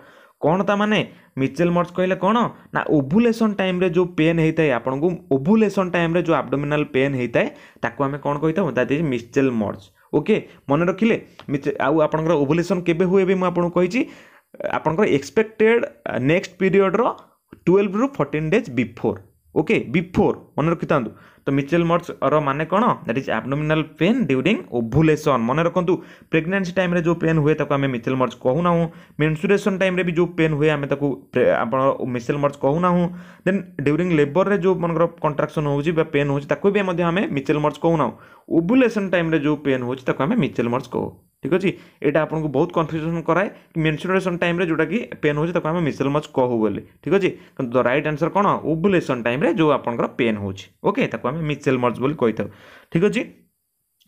କ'ଣ ତା ମାନେ ମିଚେଲ ମର୍ସ କହିଲେ କ'ଣ ନା ଓଭୁଲେସନ୍ ଟାଇମ୍ରେ ଯେଉଁ ପେନ୍ ହେଇଥାଏ ଆପଣଙ୍କୁ ଓଭୁଲେସନ୍ ଟାଇମ୍ରେ ଯେଉଁ ଆବଡୋମିନାଲ୍ ପେନ୍ ହେଇଥାଏ ତାକୁ ଆମେ କ'ଣ କହିଥାଉ that is mittelschmerz okay ମନେ ରଖିଲେ ଆଉ ଆପଣଙ୍କର ଓଭୁଲେସନ୍ କେବେ ହୁଏ ବି ମୁଁ ଆପଣଙ୍କୁ କହିଛି ଆପଣଙ୍କର ଏକ୍ସପେକ୍ଟେଡ୍ ନେକ୍ସଟ ପିରିୟଡ଼ର ଟୁଏଲ୍ଭରୁ fourteen days before okay before ମନେ ରଖିଥାନ୍ତୁ তো ମିଚେଲ ମର୍ଚର ମାନେ କ'ଣ that is abdominal pain during ovulation ମନେ ରଖନ୍ତୁ ପ୍ରେଗନେନ୍ସି ଟାଇମ୍ରେ ଯେଉଁ ପେନ୍ ହୁଏ ତାକୁ ଆମେ ମିଚେଲ ମର୍ଚ କହୁନାହୁଁ ମେନ୍ସୁରେସନ୍ ଟାଇମ୍ରେ ବି ଯେଉଁ ପେନ୍ ହୁଏ ଆମେ ତାକୁ ଆପଣ ମିଚେଲ ମର୍ଚ କହୁନାହୁଁ ଦେନ୍ ଡ୍ୟୁରିଂ ଲେବର୍ରେ ଯେଉଁ ମନେକର କଣ୍ଟ୍ରାକ୍ସନ୍ ହେଉଛି ବା ପେନ୍ ହେଉଛି ତାକୁ ବି ମଧ୍ୟ ଆମେ ମିଚେଲ ମର୍ଚ କହୁନାହୁଁ ଓଭୁଲେସନ୍ ଟାଇମ୍ରେ ଯେଉଁ ପେନ୍ ହେଉଛି ତାକୁ ଆମେ ମିଚେଲ ମର୍ଚ କହୁ ঠিক আছে এটা আপনার বহুত কনফ্যুজেসন করায় মেনসুরেসন টাইমে যেটা কি পেন হচ্ছে তাকে আমি মিসেলমচ কহু বলে ঠিক আছে কিন্তু দ রাইট আনসর কোণ ওভুলেসন টাইমে যে আপনার পেন হচ্ছে ওকে তাকে আমি মিসেলমচ বলে কইথাও ঠিক আছে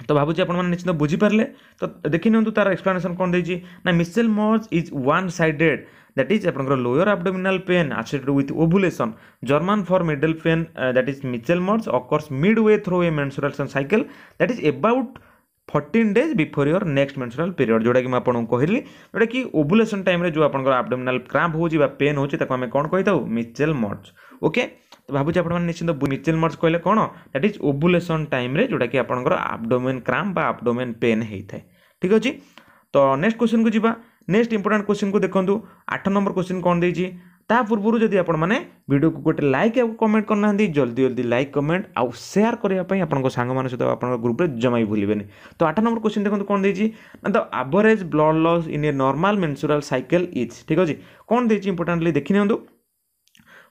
তো ভাবুছি আপনার নিশ্চিত বুঝিপারে তো দেখি নিউ তার এক্সপ্লানেসন কোণ দিয়েছি না mittelschmerz is one sided that is আপনার lower abdominal pain associated with ovulation German for middle pain that is mittelschmerz occurs mid way through a menstruation cycle that is about fourteen days before your next menstrual period ଯେଉଁଟାକି ମୁଁ ଆପଣଙ୍କୁ କହିଲି ଯେଉଁଟାକି ovulation ଟାଇମ୍ରେ ଯେଉଁ ଆପଣଙ୍କର ଆବଡୋମିନାଲ୍ crumb ହେଉଛି ବା ପେନ୍ ହେଉଛି ତାକୁ ଆମେ କ'ଣ କହିଥାଉ ମିଚେଲ୍ ମର୍ଚ୍ଚ ଓକେ ତ ଭାବୁଛି ଆପଣମାନେ ନିଶ୍ଚିନ୍ତ ମିଚେଲ୍ ମର୍ଚ୍ଚ କହିଲେ କ'ଣ ଦ୍ୟାଟ୍ ଇଜ୍ ଓଭୁଲେସନ୍ ଟାଇମ୍ରେ ଯେଉଁଟାକି ଆପଣଙ୍କର ଆବଡୋମେନ୍ କ୍ରାମ୍ପ ବା ଆବଡୋମେନ୍ ପେନ୍ ହେଇଥାଏ ଠିକ୍ ଅଛି ତ ନେକ୍ସଟ କ୍ୱେଶ୍ଚନକୁ ଯିବା ନେକ୍ସଟ ଇମ୍ପୋର୍ଟାଣ୍ଟ କ୍ୱେଶ୍ଚନକୁ ଦେଖନ୍ତୁ ଆଠ ନମ୍ବର କ୍ୱେଶ୍ଚନ କ'ଣ ଦେଇଛି ତା ପୂର୍ବରୁ ଯଦି ଆପଣମାନେ ଭିଡ଼ିଓକୁ ଗୋଟେ ଲାଇକ୍ ଆଉ କମେଣ୍ଟ କରିନାହାନ୍ତି ଜଲ୍ଦି ଜଲ୍ଦି ଲାଇକ୍ କମେଣ୍ଟ ଆଉ ସେୟାର କରିବା ପାଇଁ ଆପଣଙ୍କ ସାଙ୍ଗମାନଙ୍କ ସହିତ ଆପଣଙ୍କ ଗ୍ରୁପ୍ରେ ଜମା ବି ଭୁଲିବେନି ତ ଆଠ ନମ୍ବର କୋଶ୍ଚିନ୍ ଦେଖନ୍ତୁ କ'ଣ ଦେଇଛି ନା the average blood loss in a normal menstrual cycle is ଠିକ୍ ଅଛି କ'ଣ ଦେଇଛି ଇମ୍ପୋର୍ଟାଣ୍ଟଲି ଦେଖିନିଅନ୍ତୁ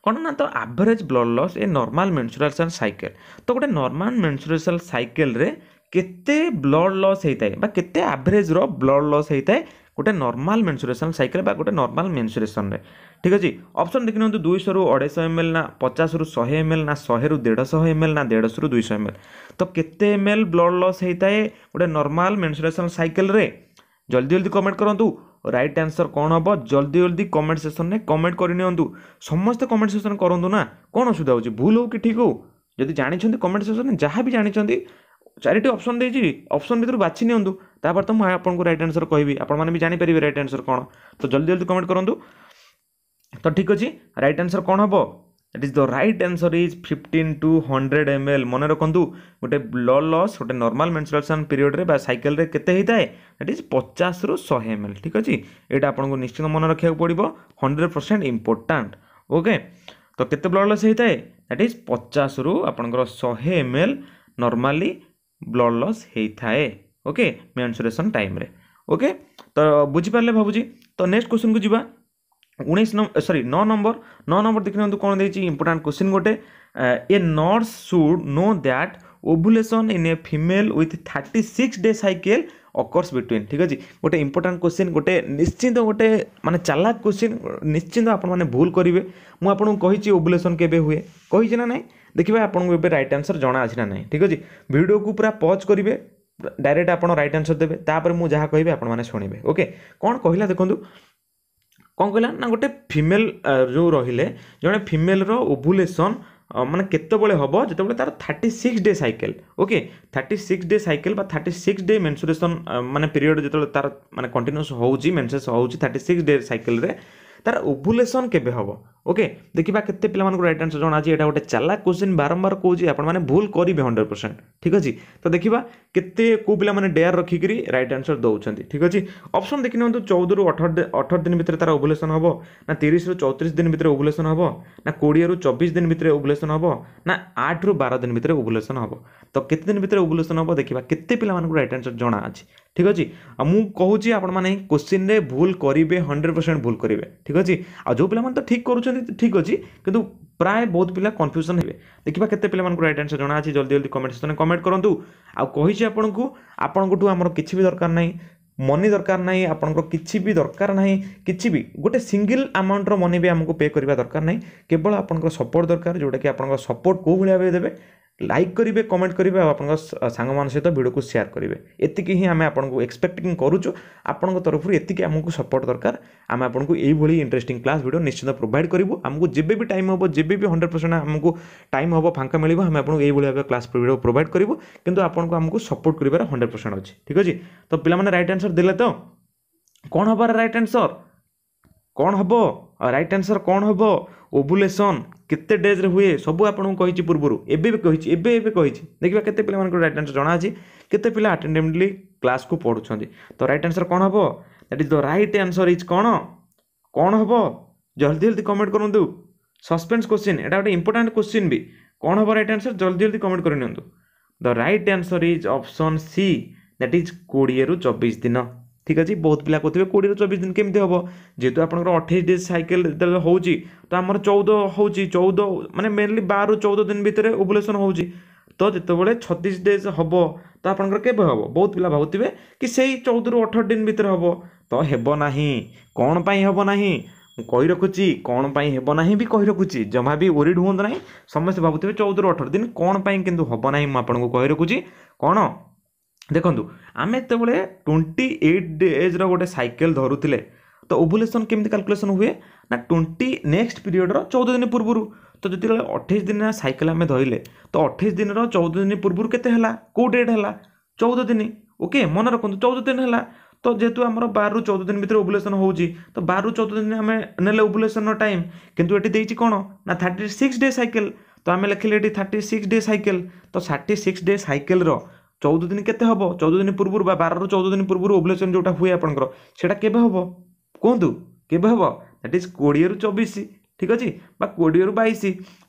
କ'ଣ ନା ତ average blood loss a normal menstrual cycle ତ ଗୋଟେ ନର୍ମାଲ୍ ମେନ୍ସୁରାଲ ସାଇକେଲରେ କେତେ ବ୍ଲଡ଼ ଲସ୍ ହେଇଥାଏ ବା କେତେ ଆଭରେଜ୍ର ବ୍ଲଡ଼ ଲସ୍ ହେଇଥାଏ ଗୋଟେ ନର୍ମାଲ୍ ମେନ୍ସୁରେସନ୍ ସାଇକେଲ୍ ବା ଗୋଟେ ନର୍ମାଲ୍ ମେନ୍ସୁରେସନ୍ରେ ଠିକ୍ ଅଛି ଅପସନ୍ ଦେଖିନିଅନ୍ତୁ ଦୁଇଶହରୁ ଅଢ଼େଇଶହ ଏମ୍ ଏଲ୍ ନା ପଚାଶରୁ ଶହେ ଏମ୍ ଏଲ୍ ନା ଶହେରୁ ଦେଢ଼ଶହ ଏମ୍ ଏଲ୍ ନା ଦେଢ଼ଶହରୁ ଦୁଇଶହ ଏମ୍ ଏଲ୍ ତ କେତେ ଏମ୍ ଏଲ୍ ବ୍ଲଡ଼ ଲସ୍ ହେଇଥାଏ ଗୋଟେ ନର୍ମାଲ୍ ମେନ୍ସୁରେସନ୍ ସାଇକେଲ୍ରେ ଜଲ୍ଦି ଜଲ୍ଦି କମେଣ୍ଟ କରନ୍ତୁ ରାଇଟ୍ ଆନ୍ସର୍ କଣ ହେବ ଜଲ୍ଦି ଜଲ୍ଦି কমেন্ট সেসনে কমেন্ট করে নিউ সমস্তে কমেন্ট সেসন করতু না কোণ অসুবিধা হচ্ছে ভুল হোক কি ঠিক হোক যদি জাঁচান কমেন্ট সেসনে যা বি ଚାରିଟି ଅପସନ୍ ଦେଇଛି ଅପସନ୍ ଭିତରୁ ବାଛି ନିଅନ୍ତୁ ତାପରେ ତ ମୁଁ ଆପଣଙ୍କୁ ରାଇଟ୍ ଆନ୍ସର୍ କହିବି ଆପଣମାନେ ବି ଜାଣିପାରିବେ ରାଇଟ୍ ଆନ୍ସର୍ କ'ଣ ତ ଜଲ୍ଦି ଜଲ୍ଦି କମେଣ୍ଟ କରନ୍ତୁ ତ ଠିକ୍ ଅଛି ରାଇଟ୍ ଆନ୍ସର୍ କ'ଣ ହେବ that is the right answer is fifteen to hundred M L ମନେ ରଖନ୍ତୁ ଗୋଟେ ବ୍ଲଡ୍ ଲସ୍ ଗୋଟେ ନର୍ମାଲ୍ ମେନ୍ସୁରାସନ୍ ପିରିୟଡ଼ରେ ବା ସାଇକେଲ୍ରେ କେତେ ହେଇଥାଏ ଦ୍ୟାଟ୍ ଇଜ୍ ପଚାଶରୁ ଶହେ ଏମ୍ ଏଲ୍ ଠିକ୍ ଅଛି ଏଇଟା ଆପଣଙ୍କୁ ନିଶ୍ଚିନ୍ତ ମନେ ରଖିବାକୁ ପଡ଼ିବ ହଣ୍ଡ୍ରେଡ଼ ପରସେଣ୍ଟ ଇମ୍ପୋର୍ଟାଣ୍ଟ ଓକେ ତ କେତେ ବ୍ଲଡ୍ ଲସ୍ ହେଇଥାଏ ଦ୍ୟାଟ୍ ଇଜ୍ ପଚାଶରୁ ଆପଣଙ୍କର ଶହେ M L normally blood loss okay ଓକେ ମେନ୍ସୁରେସନ୍ ଟାଇମ୍ରେ ଓକେ ତ ବୁଝିପାରିଲେ ଭାବୁଛି ତ ନେକ୍ସଟ କ୍ୱେଶ୍ଚନକୁ ଯିବା ଉଣେଇଶ ନମ୍ବର ସରି ନଅ ନମ୍ବର ନଅ ନମ୍ବର ଦେଖିନିଅନ୍ତୁ କ'ଣ ଦେଇଛି ଇମ୍ପୋର୍ଟାଣ୍ଟ କ୍ୱେଶ୍ଚିନ୍ ଗୋଟେ a nurse should know that ovulation in a female with thirty six day cycle occurs between ଠିକ୍ ଅଛି ଗୋଟେ ଇମ୍ପୋର୍ଟାଣ୍ଟ କ୍ୱେଶ୍ଚିନ୍ ଗୋଟେ ନିଶ୍ଚିନ୍ତ ଗୋଟେ ମାନେ ଚାଲାକ କ୍ୱେଶ୍ଚିନ୍ ନିଶ୍ଚିନ୍ତ ଆପଣମାନେ ଭୁଲ କରିବେ ମୁଁ ଆପଣଙ୍କୁ କହିଛି ଓଭୁଲେସନ୍ କେବେ ହୁଏ କହିଛି ନା ନାହିଁ ଦେଖିବା ଆପଣଙ୍କୁ ଏବେ ରାଇଟ୍ ଆନ୍ସର୍ ଜଣା ଅଛି ନା ନାହିଁ ଠିକ୍ ଅଛି ଭିଡ଼ିଓକୁ ପୁରା ପଜ୍ କରିବେ ଡାଇରେକ୍ଟ ଆପଣ ରାଇଟ୍ ଆନ୍ସର୍ ଦେବେ ତାପରେ ମୁଁ ଯାହା କହିବି ଆପଣମାନେ ଶୁଣିବେ ଓକେ କ'ଣ କହିଲା ଦେଖନ୍ତୁ କ'ଣ କହିଲା ନା ଗୋଟେ ଫିମେଲ୍ ଯେଉଁ ରହିଲେ ଜଣେ ଫିମେଲ୍ର ଓଭୁଲେସନ୍ ମାନେ କେତେବେଳେ ହେବ ଯେତେବେଳେ ତା'ର thirty six day cycle okay thirty six day cycle ବା ଥାର୍ଟି ସିକ୍ସ ଡେ ମେନ୍ସୁରେସନ୍ ମାନେ ପିରିୟଡ଼ ଯେତେବେଳେ ତା'ର ମାନେ କଣ୍ଟିନ୍ୟୁସ୍ ହେଉଛି ମେନ୍ସେସ୍ ହେଉଛି ଥାର୍ଟି ସିକ୍ସ ଡେ ସାଇକେଲରେ ତାର ଓଭୁଲେସନ୍ କେବେ ହେବ ଓକେ ଦେଖିବା କେତେ ପିଲାମାନଙ୍କୁ ରାଇଟ୍ ଆନ୍ସର୍ ଜଣାଅଛି ଏଇଟା ଗୋଟେ ଚାଲା କୋଶ୍ଚିନ୍ ବାରମ୍ବାର କହୁଛି ଆପଣମାନେ ଭୁଲ କରିବେ ହଣ୍ଡ୍ରେଡ଼ ପରସେଣ୍ଟ ଠିକ୍ ଅଛି ତ ଦେଖିବା କେତେ କେଉଁ ପିଲାମାନେ ଡେୟାର ରଖିକିରି ରାଇଟ୍ ଆନ୍ସର୍ ଦେଉଛନ୍ତି ଠିକ୍ ଅଛି ଅପସନ୍ ଦେଖି ନିଅନ୍ତୁ ଚଉଦରୁ ଅଠର ଅଠର ଦିନ ଭିତରେ ତାର ଓଭୁଲେସନ୍ ହେବ ନା ତିରିଶରୁ ଚଉତିରିଶ ଦିନ ଭିତରେ ଓଭୁଲେସନ୍ ହେବ ନା କୋଡ଼ିଏରୁ ଚବିଶ ଦିନ ଭିତରେ ଓଭୁଲେସନ୍ ହେବ ନା ଆଠରୁ ବାର ଦିନ ଭିତରେ ଓଭୁଲେସନ୍ ହେବ ତ କେତେ ଦିନ ଭିତରେ ଓଭୁଲେସନ ହେବ ଦେଖିବା କେତେ ପିଲାମାନଙ୍କୁ ରାଇଟ୍ ଆନ୍ସର ଜଣା ଅଛି ଠିକ୍ ଅଛି ଆଉ ମୁଁ କହୁଛି ଆପଣମାନେ କୋଶ୍ଚିନ୍ରେ ଭୁଲ କରିବେ ହଣ୍ଡ୍ରେଡ଼ ପରସେଣ୍ଟ ଭୁଲ କରିବେ ଠିକ୍ ଅଛି ଆଉ ଯେଉଁ ପିଲାମାନେ ତ ଠିକ୍ କରୁଛନ୍ତି ଠିକ୍ ଅଛି କିନ୍ତୁ ପ୍ରାୟ ବହୁତ ପିଲା କନଫ୍ୟୁଜନ୍ ହେବେ ଦେଖିବା କେତେ ପିଲାମାନଙ୍କୁ ରାଇଟ୍ ଆନ୍ସର ଜଣା ଅଛି ଜଲ୍ଦି ଜଲ୍ଦି କମେଣ୍ଟ ସେକ୍ସନ୍ରେ କମେଣ୍ଟ କରନ୍ତୁ ଆଉ କହିଛି ଆପଣଙ୍କୁ ଆପଣଙ୍କଠୁ ଆମର କିଛି ବି ଦରକାର ନାହିଁ ମନି ଦରକାର ନାହିଁ ଆପଣଙ୍କର କିଛି ବି ଦରକାର ନାହିଁ କିଛି ବି ଗୋଟେ ସିଙ୍ଗିଲ୍ ଆମାଉଣ୍ଟର ମନି ବି ଆମକୁ ପେ କରିବା ଦରକାର ନାହିଁ କେବଳ ଆପଣଙ୍କର ସପୋର୍ଟ ଦରକାର ଯେଉଁଟାକି ଆପଣଙ୍କ ସପୋର୍ଟ କେଉଁ ଭଳିଆ ଭାବେ ଦେବେ ଲାଇକ୍ କରିବେ କମେଣ୍ଟ କରିବେ ଆଉ ଆପଣଙ୍କ ସାଙ୍ଗମାନଙ୍କ ସହିତ ଭିଡ଼ିଓକୁ ସେୟାର କରିବେ ଏତିକି ହିଁ ଆମେ ଆପଣଙ୍କୁ ଏକ୍ସପେକ୍ଟିଂ କରୁଛୁ ଆପଣଙ୍କ ତରଫରୁ ଏତିକି ଆମକୁ ସପୋର୍ଟ ଦରକାର ଆମେ ଆପଣଙ୍କୁ ଏଇଭଳି ଇଣ୍ଟରେଷ୍ଟିଂ କ୍ଲାସ୍ ଭିଡ଼ିଓ ନିଶ୍ଚିତ ପ୍ରୋଭାଇଡ଼ କରିବୁ ଆମକୁ ଯେବେ ବି ଟାଇମ୍ ହେବ ଯେବେ ବି ହଣ୍ଡ୍ରେଡ଼ ପରସେଣ୍ଟ ଆମକୁ ଟାଇମ୍ ହେବ ଫାଙ୍କା ମିଳିବ ଆମେ ଆପଣଙ୍କୁ ଏଇଭଳି ଭାବେ କ୍ଲାସ୍ ଭିଡ଼ିଓ ପ୍ରୋଭାଇଡ଼ କରିବୁ କିନ୍ତୁ ଆପଣଙ୍କୁ ଆମକୁ ସପୋର୍ଟ କରିବାର ହଣ୍ଡ୍ରେଡ଼ ପରସେଣ୍ଟ ଅଛି ଠିକ୍ ଅଛି ତ ପିଲାମାନେ ରାଇଟ୍ ଆନ୍ସର୍ ଦେଲେ ତ କ'ଣ ହେବାର ରାଇଟ୍ ଆନ୍ସର୍ କ'ଣ ହେବ ରାଇଟ୍ ଆନ୍ସର୍ କ'ଣ ହେବ ଓଭୁଲେସନ୍ କେତେ ଡେଜ୍ରେ ହୁଏ ସବୁ ଆପଣଙ୍କୁ କହିଛି ପୂର୍ବରୁ ଏବେ ବି କହିଛି ଏବେ ଏବେ କହିଛି ଦେଖିବା କେତେ ପିଲାମାନଙ୍କର ରାଇଟ୍ ଆନ୍ସର୍ ଜଣା ଅଛି କେତେ ପିଲା ଆଟେଣ୍ଡେଣ୍ଟଲି କ୍ଲାସ୍କୁ ପଢ଼ୁଛନ୍ତି ତ ରାଇଟ୍ ଆନ୍ସର୍ କ'ଣ ହେବ that is the right answer is କ'ଣ କ'ଣ ହେବ ଜଲ୍ଦି ଜଲ୍ଦି କମେଣ୍ଟ କରନ୍ତୁ ସସ୍ପେନ୍ସ କୋଶ୍ଚିନ୍ ଏଇଟା ଗୋଟେ ଇମ୍ପୋର୍ଟାଣ୍ଟ କୋଶ୍ଚିନ୍ ବି କ'ଣ ହେବ ରାଇଟ୍ ଆନ୍ସର୍ ଜଲ୍ଦି ଜଲ୍ଦି କମେଣ୍ଟ କରିନିଅନ୍ତୁ the right answer is option C that is କୋଡ଼ିଏରୁ ଚବିଶ ଦିନ ঠিক ଅଛି ବହୁତ ପିଲା କହୁଥିବେ କୋଡ଼ିଏରୁ ଚବିଶ ଦିନ କେମିତି ହେବ ଯେହେତୁ ଆପଣଙ୍କର ଅଠେଇଶ ଡେଜ୍ ସାଇକେଲ ଯେତେବେଳେ ହେଉଛି ତ ଆମର ଚଉଦ ହେଉଛି ଚଉଦ ମାନେ ମେନଲି ବାରରୁ ଚଉଦ ଦିନ ଭିତରେ ଓଭୁଲେସନ୍ ହେଉଛି ତ ଯେତେବେଳେ ଛତିଶ ଡେଜ୍ ହେବ ତ ଆପଣଙ୍କର କେବେ ହେବ ବହୁତ ପିଲା ଭାବୁଥିବେ କି ସେଇ ଚଉଦରୁ ଅଠର ଦିନ ଭିତରେ ହେବ ତ ହେବ ନାହିଁ କ'ଣ ପାଇଁ ହେବ ନାହିଁ ମୁଁ କହି ରଖୁଛି କ'ଣ ପାଇଁ ହେବ ନାହିଁ ବି କହି ରଖୁଛି ଜମା ବି ଓରିଡ଼ ହୁଅନ୍ତୁ ନାହିଁ ସମସ୍ତେ ଭାବୁଥିବେ ଚଉଦରୁ ଅଠର ଦିନ କ'ଣ ପାଇଁ କିନ୍ତୁ ହେବ ନାହିଁ ମୁଁ ଆପଣଙ୍କୁ କହି ରଖୁଛି କ'ଣ ଦେଖନ୍ତୁ ଆମେ ଯେତେବେଳେ ଟ୍ୱେଣ୍ଟି ଏଇଟ୍ ଏଜ୍ର ଗୋଟେ ସାଇକେଲ ଧରୁଥିଲେ ତ ଓଭୁଲେସନ୍ କେମିତି କାଲକୁଲେସନ୍ ହୁଏ ନା ଟ୍ୱେଣ୍ଟି ନେକ୍ସଟ ପିରିୟଡ଼ର ଚଉଦ ଦିନ ପୂର୍ବରୁ ତ ଯେତେବେଳେ ଅଠେଇଶ ଦିନ ସାଇକେଲ ଆମେ ଧରିଲେ ତ ଅଠେଇଶ ଦିନର ଚଉଦ ଦିନ ପୂର୍ବରୁ କେତେ ହେଲା କେଉଁ ଡେଟ୍ ହେଲା ଚଉଦ ଦିନ ଓକେ ମନେ ରଖନ୍ତୁ ଚଉଦ ଦିନ ହେଲା ତ ଯେହେତୁ ଆମର ବାରରୁ ଚଉଦ ଦିନ ଭିତରେ ଓଭୁଲେସନ୍ ହେଉଛି ତ ବାରରୁ ଚଉଦ ଦିନ ଆମେ ନେଲେ ଓଭୁଲେସନ୍ର ଟାଇମ୍ କିନ୍ତୁ ଏଠି ଦେଇଛି କ'ଣ ନା ଥାର୍ଟି ସିକ୍ସ ଡେ ସାଇକେଲ ତ ଆମେ ଲେଖିଲେ ଏଠି ଥାର୍ଟି ସିକ୍ସ ଡେ ସାଇକେଲ ତ ଥାର୍ଟି ସିକ୍ସ ଡେ ସାଇକେଲର ଚଉଦ ଦିନ କେତେ ହେବ ଚଉଦ ଦିନ ପୂର୍ବରୁ ବା ବାରରୁ ଚଉଦ ଦିନ ପୂର୍ବରୁ ଓଭ୍ଲେସନ୍ ଯେଉଁଟା ହୁଏ ଆପଣଙ୍କର ସେଇଟା କେବେ ହେବ କୁହନ୍ତୁ କେବେ ହେବ ଦ୍ୟାଟ୍ ଇଜ୍ କୋଡ଼ିଏରୁ ଚବିଶ ଠିକ୍ ଅଛି ବା କୋଡ଼ିଏରୁ ବାଇଶ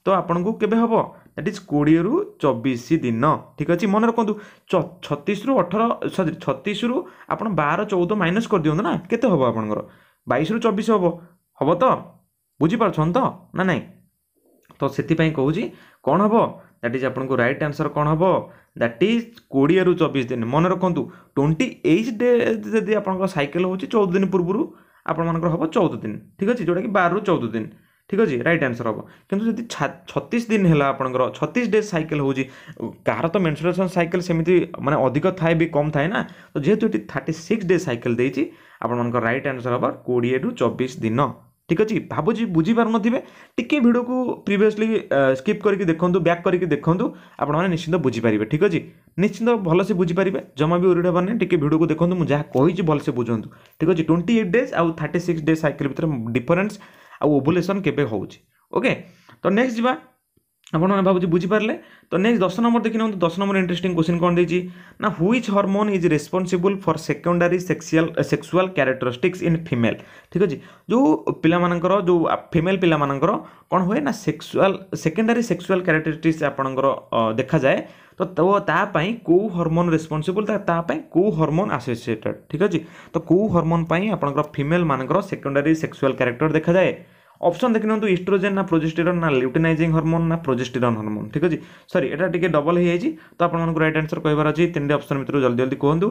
ତ ଆପଣଙ୍କୁ କେବେ ହେବ ଦ୍ୟାଟ୍ ଇଜ୍ କୋଡ଼ିଏରୁ ଚବିଶ ଦିନ ଠିକ୍ ଅଛି ମନେ ରଖନ୍ତୁ ଛତିଶରୁ ଅଠର ସରି ଛତିଶରୁ ଆପଣ ବାର ଚଉଦ ମାଇନସ୍ କରିଦିଅନ୍ତୁ ନା କେତେ ହେବ ଆପଣଙ୍କର ବାଇଶରୁ ଚବିଶ ହେବ ହେବ ତ ବୁଝିପାରୁଛନ୍ତି ତ ନା ନାହିଁ ତ ସେଥିପାଇଁ କହୁଛି କ'ଣ ହେବ ଦ୍ୟାଟ୍ ଇଜ୍ ଆପଣଙ୍କୁ ରାଇଟ୍ ଆନ୍ସର୍ କ'ଣ ହେବ ଦ୍ୟାଟ୍ ଇଜ୍ କୋଡ଼ିଏରୁ ଚବିଶ ଦିନ ମନେ ରଖନ୍ତୁ ଟ୍ୱେଣ୍ଟି ଏଇଟ୍ ଡେ ଯଦି ଆପଣଙ୍କର ସାଇକେଲ ହେଉଛି ଚଉଦ ଦିନ ପୂର୍ବରୁ ଆପଣମାନଙ୍କର ହେବ ଚଉଦ ଦିନ ଠିକ୍ ଅଛି ଯେଉଁଟାକି ବାରରୁ ଚଉଦ ଦିନ ଠିକ୍ ଅଛି ରାଇଟ୍ ଆନ୍ସର୍ ହେବ କିନ୍ତୁ ଯଦି ଛତିଶ ଦିନ ହେଲା ଆପଣଙ୍କର ଛତିଶ ଡେଜ୍ ସାଇକେଲ୍ ହେଉଛି କାହାର ତ ମେନ୍ସୁରେସନ୍ ସାଇକେଲ୍ ସେମିତି ମାନେ ଅଧିକ ଥାଏ ବି କମ୍ ଥାଏ ନା ତ ଯେହେତୁ ଏଠି ଥାର୍ଟି ସିକ୍ସ ଡେଜ୍ ସାଇକେଲ୍ ଦେଇଛି ଆପଣମାନଙ୍କର ରାଇଟ୍ ଆନ୍ସର୍ ହେବ କୋଡ଼ିଏରୁ ଚବିଶ ଦିନ ठीक अच्छे भावी बुझीपे टी भिड को प्रिवियसली स्कीप करके देखु बैक करके देखु आपंत बुझीपर ठीक अच्छे निश्चिंत भल से बुझीपारे जमा भी उड़ हेबाने टी भिड को देखूँ मुझे जहाँ कही भल से बुझुँ ठीक अच्छे ट्वेंटी एट डेज आउ थर्टी सिक्स डेज सैकेल भितर डिफरेन्स आउ ओबुलेसन के ओके तो नेक्स्ट जावा ଆପଣମାନେ ଭାବୁଛି ବୁଝିପାରିଲେ ତ ନେକ୍ସଟ ଦଶ ନମ୍ବର ଦେଖିନିଅନ୍ତୁ ଦଶ ନମ୍ବର ଇଣ୍ଟରେଷ୍ଟିଂ କୋଶ୍ଚିନ୍ କ'ଣ ଦେଇଛି ନା which hormone is responsible for secondary sexual sexual characteristics in female ଠିକ୍ ଅଛି ଯେଉଁ ପିଲାମାନଙ୍କର ଯେଉଁ ଫିମେଲ୍ ପିଲାମାନଙ୍କର କ'ଣ ହୁଏ ନା ସେକ୍ସୁଆଲ୍ ସେକେଣ୍ଡାରୀ ସେକ୍ସୁଆଲ୍ କ୍ୟାରେକ୍ଟରିଷ୍ଟିକ୍ସ ଆପଣଙ୍କର ଦେଖାଯାଏ ତ ତା ପାଇଁ କେଉଁ ହର୍ମୋନ୍ ରେସ୍ପନ୍ସିବୁଲ୍ ତା ପାଇଁ କେଉଁ ହର୍ମୋନ୍ ଆସୋସିଏଟେଡ଼୍ ଠିକ୍ ଅଛି ତ କେଉଁ ହର୍ମୋନ୍ ପାଇଁ ଆପଣଙ୍କର ଫିମେଲ୍ମାନଙ୍କର ସେକେଣ୍ଡାରୀ ସେକ୍ସୁଆଲ୍ କ୍ୟାରେକ୍ଟର ଦେଖାଯାଏ অপসন দেখি নিউ ইস্ট্রোজেন না প্রোজেস্টেরন না ল্ୟୁଟିନାଇଜିଂ হরমোন না প্রোজেস্টেরন হরমোন ঠিক আছে সরি এটা টিকে ডবল হয়েযাই তো আপনার রাইট আনসর কহবার অনেক তিনটি অপসন ভিতর জলদি জলদি কুহতু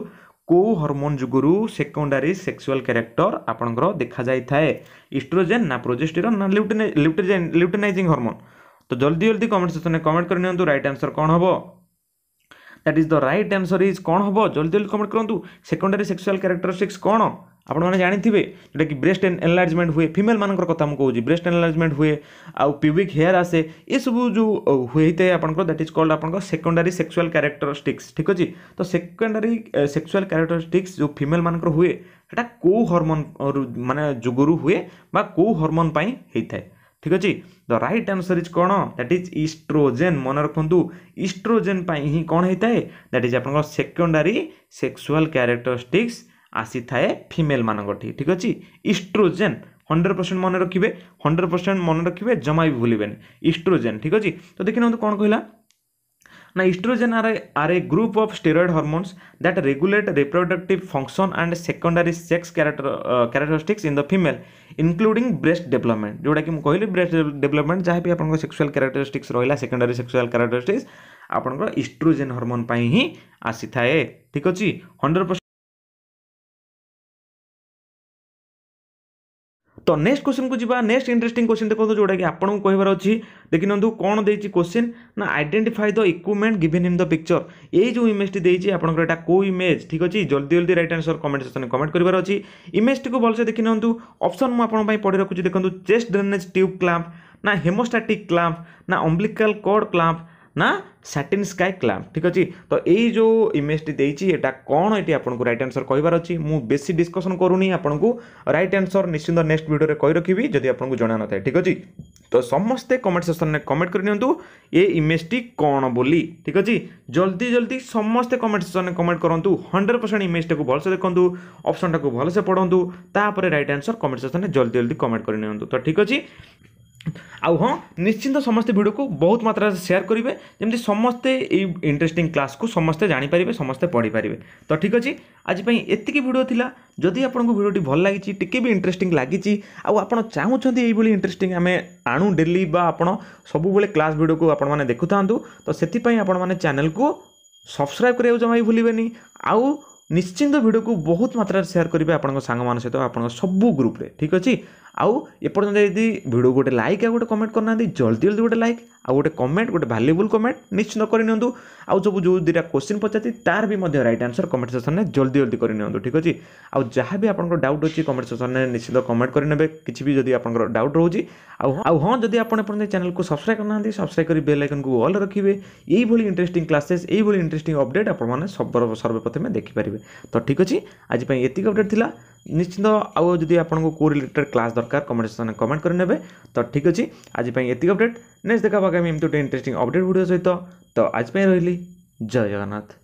কেউ হরমোন যুগুরু সেকেন্ডারি সেক্সুয়াল ক্যারেক্টর আপনার দেখা যাই থাকে ইস্ট্রোজেন না প্রোজেস্টেরন না ଲ୍ୟୁটিনাইজিং ଲ୍ୟୁটিনাইজিং হরমোন তো জলদি জলদি কমেন্ট সেকশনে কমেন্ট করে নিউ রাইট আনসর কম হব that is the right answer is কম হব জলদি জলদি কমেন্ট করতু সেকেন্ডারি সেক্সুয়াল ক্যারেক্টরিস্টিক্স কোণ आपने जानते हैं जोटा कि ब्रेस्ट एनलार्जमेंट हुए फिमेल मान कौन कहूँ ब्रेस्ट एनलार्जमेंट हुए आउ प्यूबिक हेयर आसे ये सब जो हुए आपको दैट इज कल्ड आप सेकेंडारी सेक्सुआल क्यारेक्टरस्टिक्स ठीक अच्छे तो सेकेंडारी सेक्सुआल क्यारेक्टरस्टिक्स जो फिमेल मान हुए सेटा कौ हरमोन मानने जुगुरु हुए कौ हरमोन होता है ठीक अच्छे द रईट आनसर इज कौन दैट इज ईस्ट्रोजेन मन रखु इस्ट्रोजेन ही कौन होता है दैट इज आप सेकेंडारी सेक्सुआल क्यारेक्टरस्टिक्स ଆସିଥାଏ ଫିମେଲ୍ ମାନଙ୍କଠି ଠିକ୍ ଅଛି ଇଷ୍ଟ୍ରୋଜେନ୍ ହଣ୍ଡ୍ରେଡ଼ ପରସେଣ୍ଟ ମନେ ରଖିବେ ହଣ୍ଡ୍ରେଡ଼ ପରସେଣ୍ଟ ମନେ ରଖିବେ ଜମା ବି ଭୁଲିବେନି ଇଷ୍ଟ୍ରୋଜେନ୍ ଠିକ୍ ଅଛି ତ ଦେଖିନିଅନ୍ତୁ କ'ଣ କହିଲା Now, estrogen are a, are a group of steroid hormones that regulate reproductive function and secondary sex character, uh, characteristics in the female, including breast development. जोटा कि कहली ब्रेस्ट डेभलपमेंट जहाँ भी आपको सेक्सुअल क्यारेक्टरिस्टिक्स रहा सेकेंडरी सेक्सुआल क्यारेक्टरिस्टिक्स आपंकर estrogen hormone ही आसी थाए ठीक अच्छे हंड्रेड परसेंट তো ନେକ୍ସଟ କୋଶ୍ଚିନ୍କୁ ଯିବା ନେକ୍ସଟ ଇଣ୍ଟରେଷ୍ଟିଂ କୋଶ୍ଚିନ୍ ଦେଖନ୍ତୁ ଯେଉଁଟାକି ଆପଣଙ୍କୁ କହିବାର ଅଛି ଦେଖିନିଅନ୍ତୁ କ'ଣ ଦେଇଛି କୋଶ୍ଚିନ୍ ନା identify the equipment given in the picture ଏଇ ଯେଉଁ ଇମେଜଟି ଦେଇଛି ଆପଣଙ୍କର ଏଇଟା କେଉଁ ଇମେଜ୍ ଠିକ୍ ଅଛି ଜଲ୍ଦି ଜଲ୍ଦି ରାଇଟ୍ ଆନ୍ସର୍ କମେଣ୍ଟ ସେକ୍ସନ୍ରେ କମେଣ୍ଟ କରିବାର ଅଛି ଇମେଜଟିକୁ ଭଲସେ ଦେଖିନିଅନ୍ତୁ ଅପସନ୍ ମୁଁ ଆପଣଙ୍କ ପାଇଁ ପଢ଼ି ରଖୁଛି ଦେଖନ୍ତୁ ଚେଷ୍ଟ ଡ୍ରେନେଜ୍ ଟ୍ୟୁବ୍ କ୍ଲାମ୍ପ ନା ହେମୋଷ୍ଟାଟିକ୍ କ୍ଲାମ୍ପ ନା ଅମ୍ବ୍ଲିକାଲ୍ କର୍ଡ଼ କ୍ଲାମ୍ପ ନା ସାଟିନ୍ ସ୍କାଏ କ୍ଲାମ୍ପ ଠିକ୍ ଅଛି ତ ଏଇ ଯେଉଁ ଇମେଜଟି ଦେଇଛି ଏଇଟା କ'ଣ ଏଠି ଆପଣଙ୍କୁ ରାଇଟ୍ ଆନ୍ସର୍ କହିବାର ଅଛି ମୁଁ ବେଶୀ ଡିସ୍କସନ୍ କରୁନି ଆପଣଙ୍କୁ ରାଇଟ୍ ଆନ୍ସର୍ ନିଶ୍ଚିନ୍ତ ନେକ୍ସଟ ଭିଡ଼ିଓରେ କହି ରଖିବି ଯଦି ଆପଣଙ୍କୁ ଜଣାନଥାଏ ଠିକ୍ ଅଛି ତ ସମସ୍ତେ କମେଣ୍ଟ ସେକ୍ସନ୍ରେ କମେଣ୍ଟ କରିନିଅନ୍ତୁ ଏ ଇମେଜଟି କ'ଣ ବୋଲି ଠିକ୍ ଅଛି ଜଲ୍ଦି ଜଲ୍ଦି ସମସ୍ତେ କମେଣ୍ଟ ସେକ୍ସନ୍ରେ କମେଣ୍ଟ କରନ୍ତୁ ହଣ୍ଡ୍ରେଡ଼ ପରସେଣ୍ଟ ଇମେଜଟାକୁ ଭଲସେ ଦେଖନ୍ତୁ ଅପସନ୍ଟାକୁ ଭଲସେ ପଢ଼ନ୍ତୁ ତାପରେ ରାଇଟ୍ ଆନ୍ସର୍ କମେଣ୍ଟ ସେକ୍ସନ୍ରେ ଜଲ୍ଦି ଜଲ୍ଦି କମେଣ୍ଟ କରିନିଅନ୍ତୁ ତ ଠିକ୍ ଅଛି ଆଉ ହଁ ନିଶ୍ଚିନ୍ତ ସମସ୍ତେ ଭିଡ଼ିଓକୁ ବହୁତ ମାତ୍ରାରେ ସେୟାର କରିବେ ଯେମିତି ସମସ୍ତେ ଏଇ ଇଣ୍ଟରେଷ୍ଟିଂ କ୍ଲାସ୍କୁ ସମସ୍ତେ ଜାଣିପାରିବେ ସମସ୍ତେ ପଢ଼ିପାରିବେ ତ ଠିକ୍ ଅଛି ଆଜି ପାଇଁ ଏତିକି ଭିଡ଼ିଓ ଥିଲା ଯଦି ଆପଣଙ୍କୁ ଭିଡ଼ିଓଟି ଭଲ ଲାଗିଛି ଟିକେ ବି ଇଣ୍ଟରେଷ୍ଟିଂ ଲାଗିଛି ଆଉ ଆପଣ ଚାହୁଁଛନ୍ତି ଏଇଭଳି ଇଣ୍ଟରେଷ୍ଟିଂ ଆମେ ଆଣୁ ଡେଲି ବା ଆପଣ ସବୁବେଳେ କ୍ଲାସ୍ ଭିଡ଼ିଓକୁ ଆପଣମାନେ ଦେଖୁଥାନ୍ତୁ ତ ସେଥିପାଇଁ ଆପଣମାନେ ଚ୍ୟାନେଲ୍କୁ ସବସ୍କ୍ରାଇବ୍ କରିବାକୁ ଜମା ବି ଭୁଲିବେନି ଆଉ ନିଶ୍ଚିନ୍ତ ଭିଡ଼ିଓକୁ ବହୁତ ମାତ୍ରାରେ ସେୟାର କରିବେ ଆପଣଙ୍କ ସାଙ୍ଗମାନଙ୍କ ସହିତ ଆପଣଙ୍କ ସବୁ ଗ୍ରୁପ୍ରେ ଠିକ୍ ଅଛି ଆଉ ଏପର୍ଯ୍ୟନ୍ତ ଯଦି ଭିଡ଼ିଓ ଗୋଟେ ଲାଇକ୍ ଆଉ ଗୋଟେ କମେଣ୍ଟ କରିନାହାନ୍ତି ଜଲ୍ଦି ଜଲ୍ଦି ଗୋଟେ ଲାଇକ୍ ଆଉ ଗୋଟେ କମେଣ୍ଟ ଗୋଟେ ଭାଲ୍ୟୁବୁଲ୍ କମେଣ୍ଟ ନିଶ୍ଚିନ୍ତ କରିନିଅନ୍ତୁ ଆଉ ସବୁ ଯେଉଁ ଦୁଇଟା କୋଶ୍ଚିନ୍ ପଚାରିଛି ତାର ବି ମଧ୍ୟ ରାଇଟ୍ ଆନ୍ସର୍ କମେଣ୍ଟ ସେକ୍ସନ୍ରେ ଜଲ୍ଦି ଜଲ୍ଦି କରିନିଅନ୍ତୁ ଠିକ୍ ଅଛି ଆଉ ଯାହା ବି ଆପଣଙ୍କର ଡାଉଟ୍ ଅଛି କମେଣ୍ଟ ସେକ୍ସନ୍ରେ ନିଶ୍ଚିତ କମେଣ୍ଟ କରିନେବେ କିଛି ବି ଯଦି ଆପଣଙ୍କର ଡାଉଟ୍ ରହୁଛି ଆଉ ଆଉ ହଁ ଯଦି ଆପଣ ଏପର୍ଯ୍ୟନ୍ତ ଚ୍ୟାନେଲ୍କୁ ସବସ୍କ୍ରାଇବ୍ କରୁନାହାନ୍ତି ସବସ୍କ୍ରାଇବ୍ କରି ବେଲ୍ ଆଇକନ୍କୁ ଅଲ୍ ରଖିବେ ଏଇଭଳି ଇଣ୍ଟରେଷ୍ଟିଂ କ୍ଲାସେସ୍ ଏଇଭଳି ଇଣ୍ଟରେଷ୍ଟିଂ ଅପଡ଼େଟ୍ ଆପଣମାନେ ସର୍ବ ସର୍ବପ୍ରଥମେ ଦେଖିପାରିବେ ତ ଠିକ୍ ଅଛି ଆଜି ପାଇଁ ଏତିକି ଅପଡ଼େଟ୍ ଥିଲା ନିଶ୍ଚିତ ଆଉ ଯଦି ଆପଣଙ୍କୁ କେଉଁ ରିଲେଟେଡ଼୍ କ୍ଲାସ୍ ଦରକାର କମେଣ୍ଟ ସେକ୍ସନ୍ରେ କମେଣ୍ଟ କରିନେବେ ତ ଠିକ୍ ଅଛି ଆଜି ପାଇଁ ଏତିକି ଅପଡ଼େଟ୍ ନେକ୍ସଟ ଦେଖା ପାଖେ ଏମିତି ଗୋଟେ ଇଣ୍ଟରେଷ୍ଟିଂ ଅପଡ଼େଟ୍ ଭିଡ଼ିଓ ସହିତ ତ ଆଜି ପାଇଁ ରହିଲି ଜୟ ଜଗନ୍ନାଥ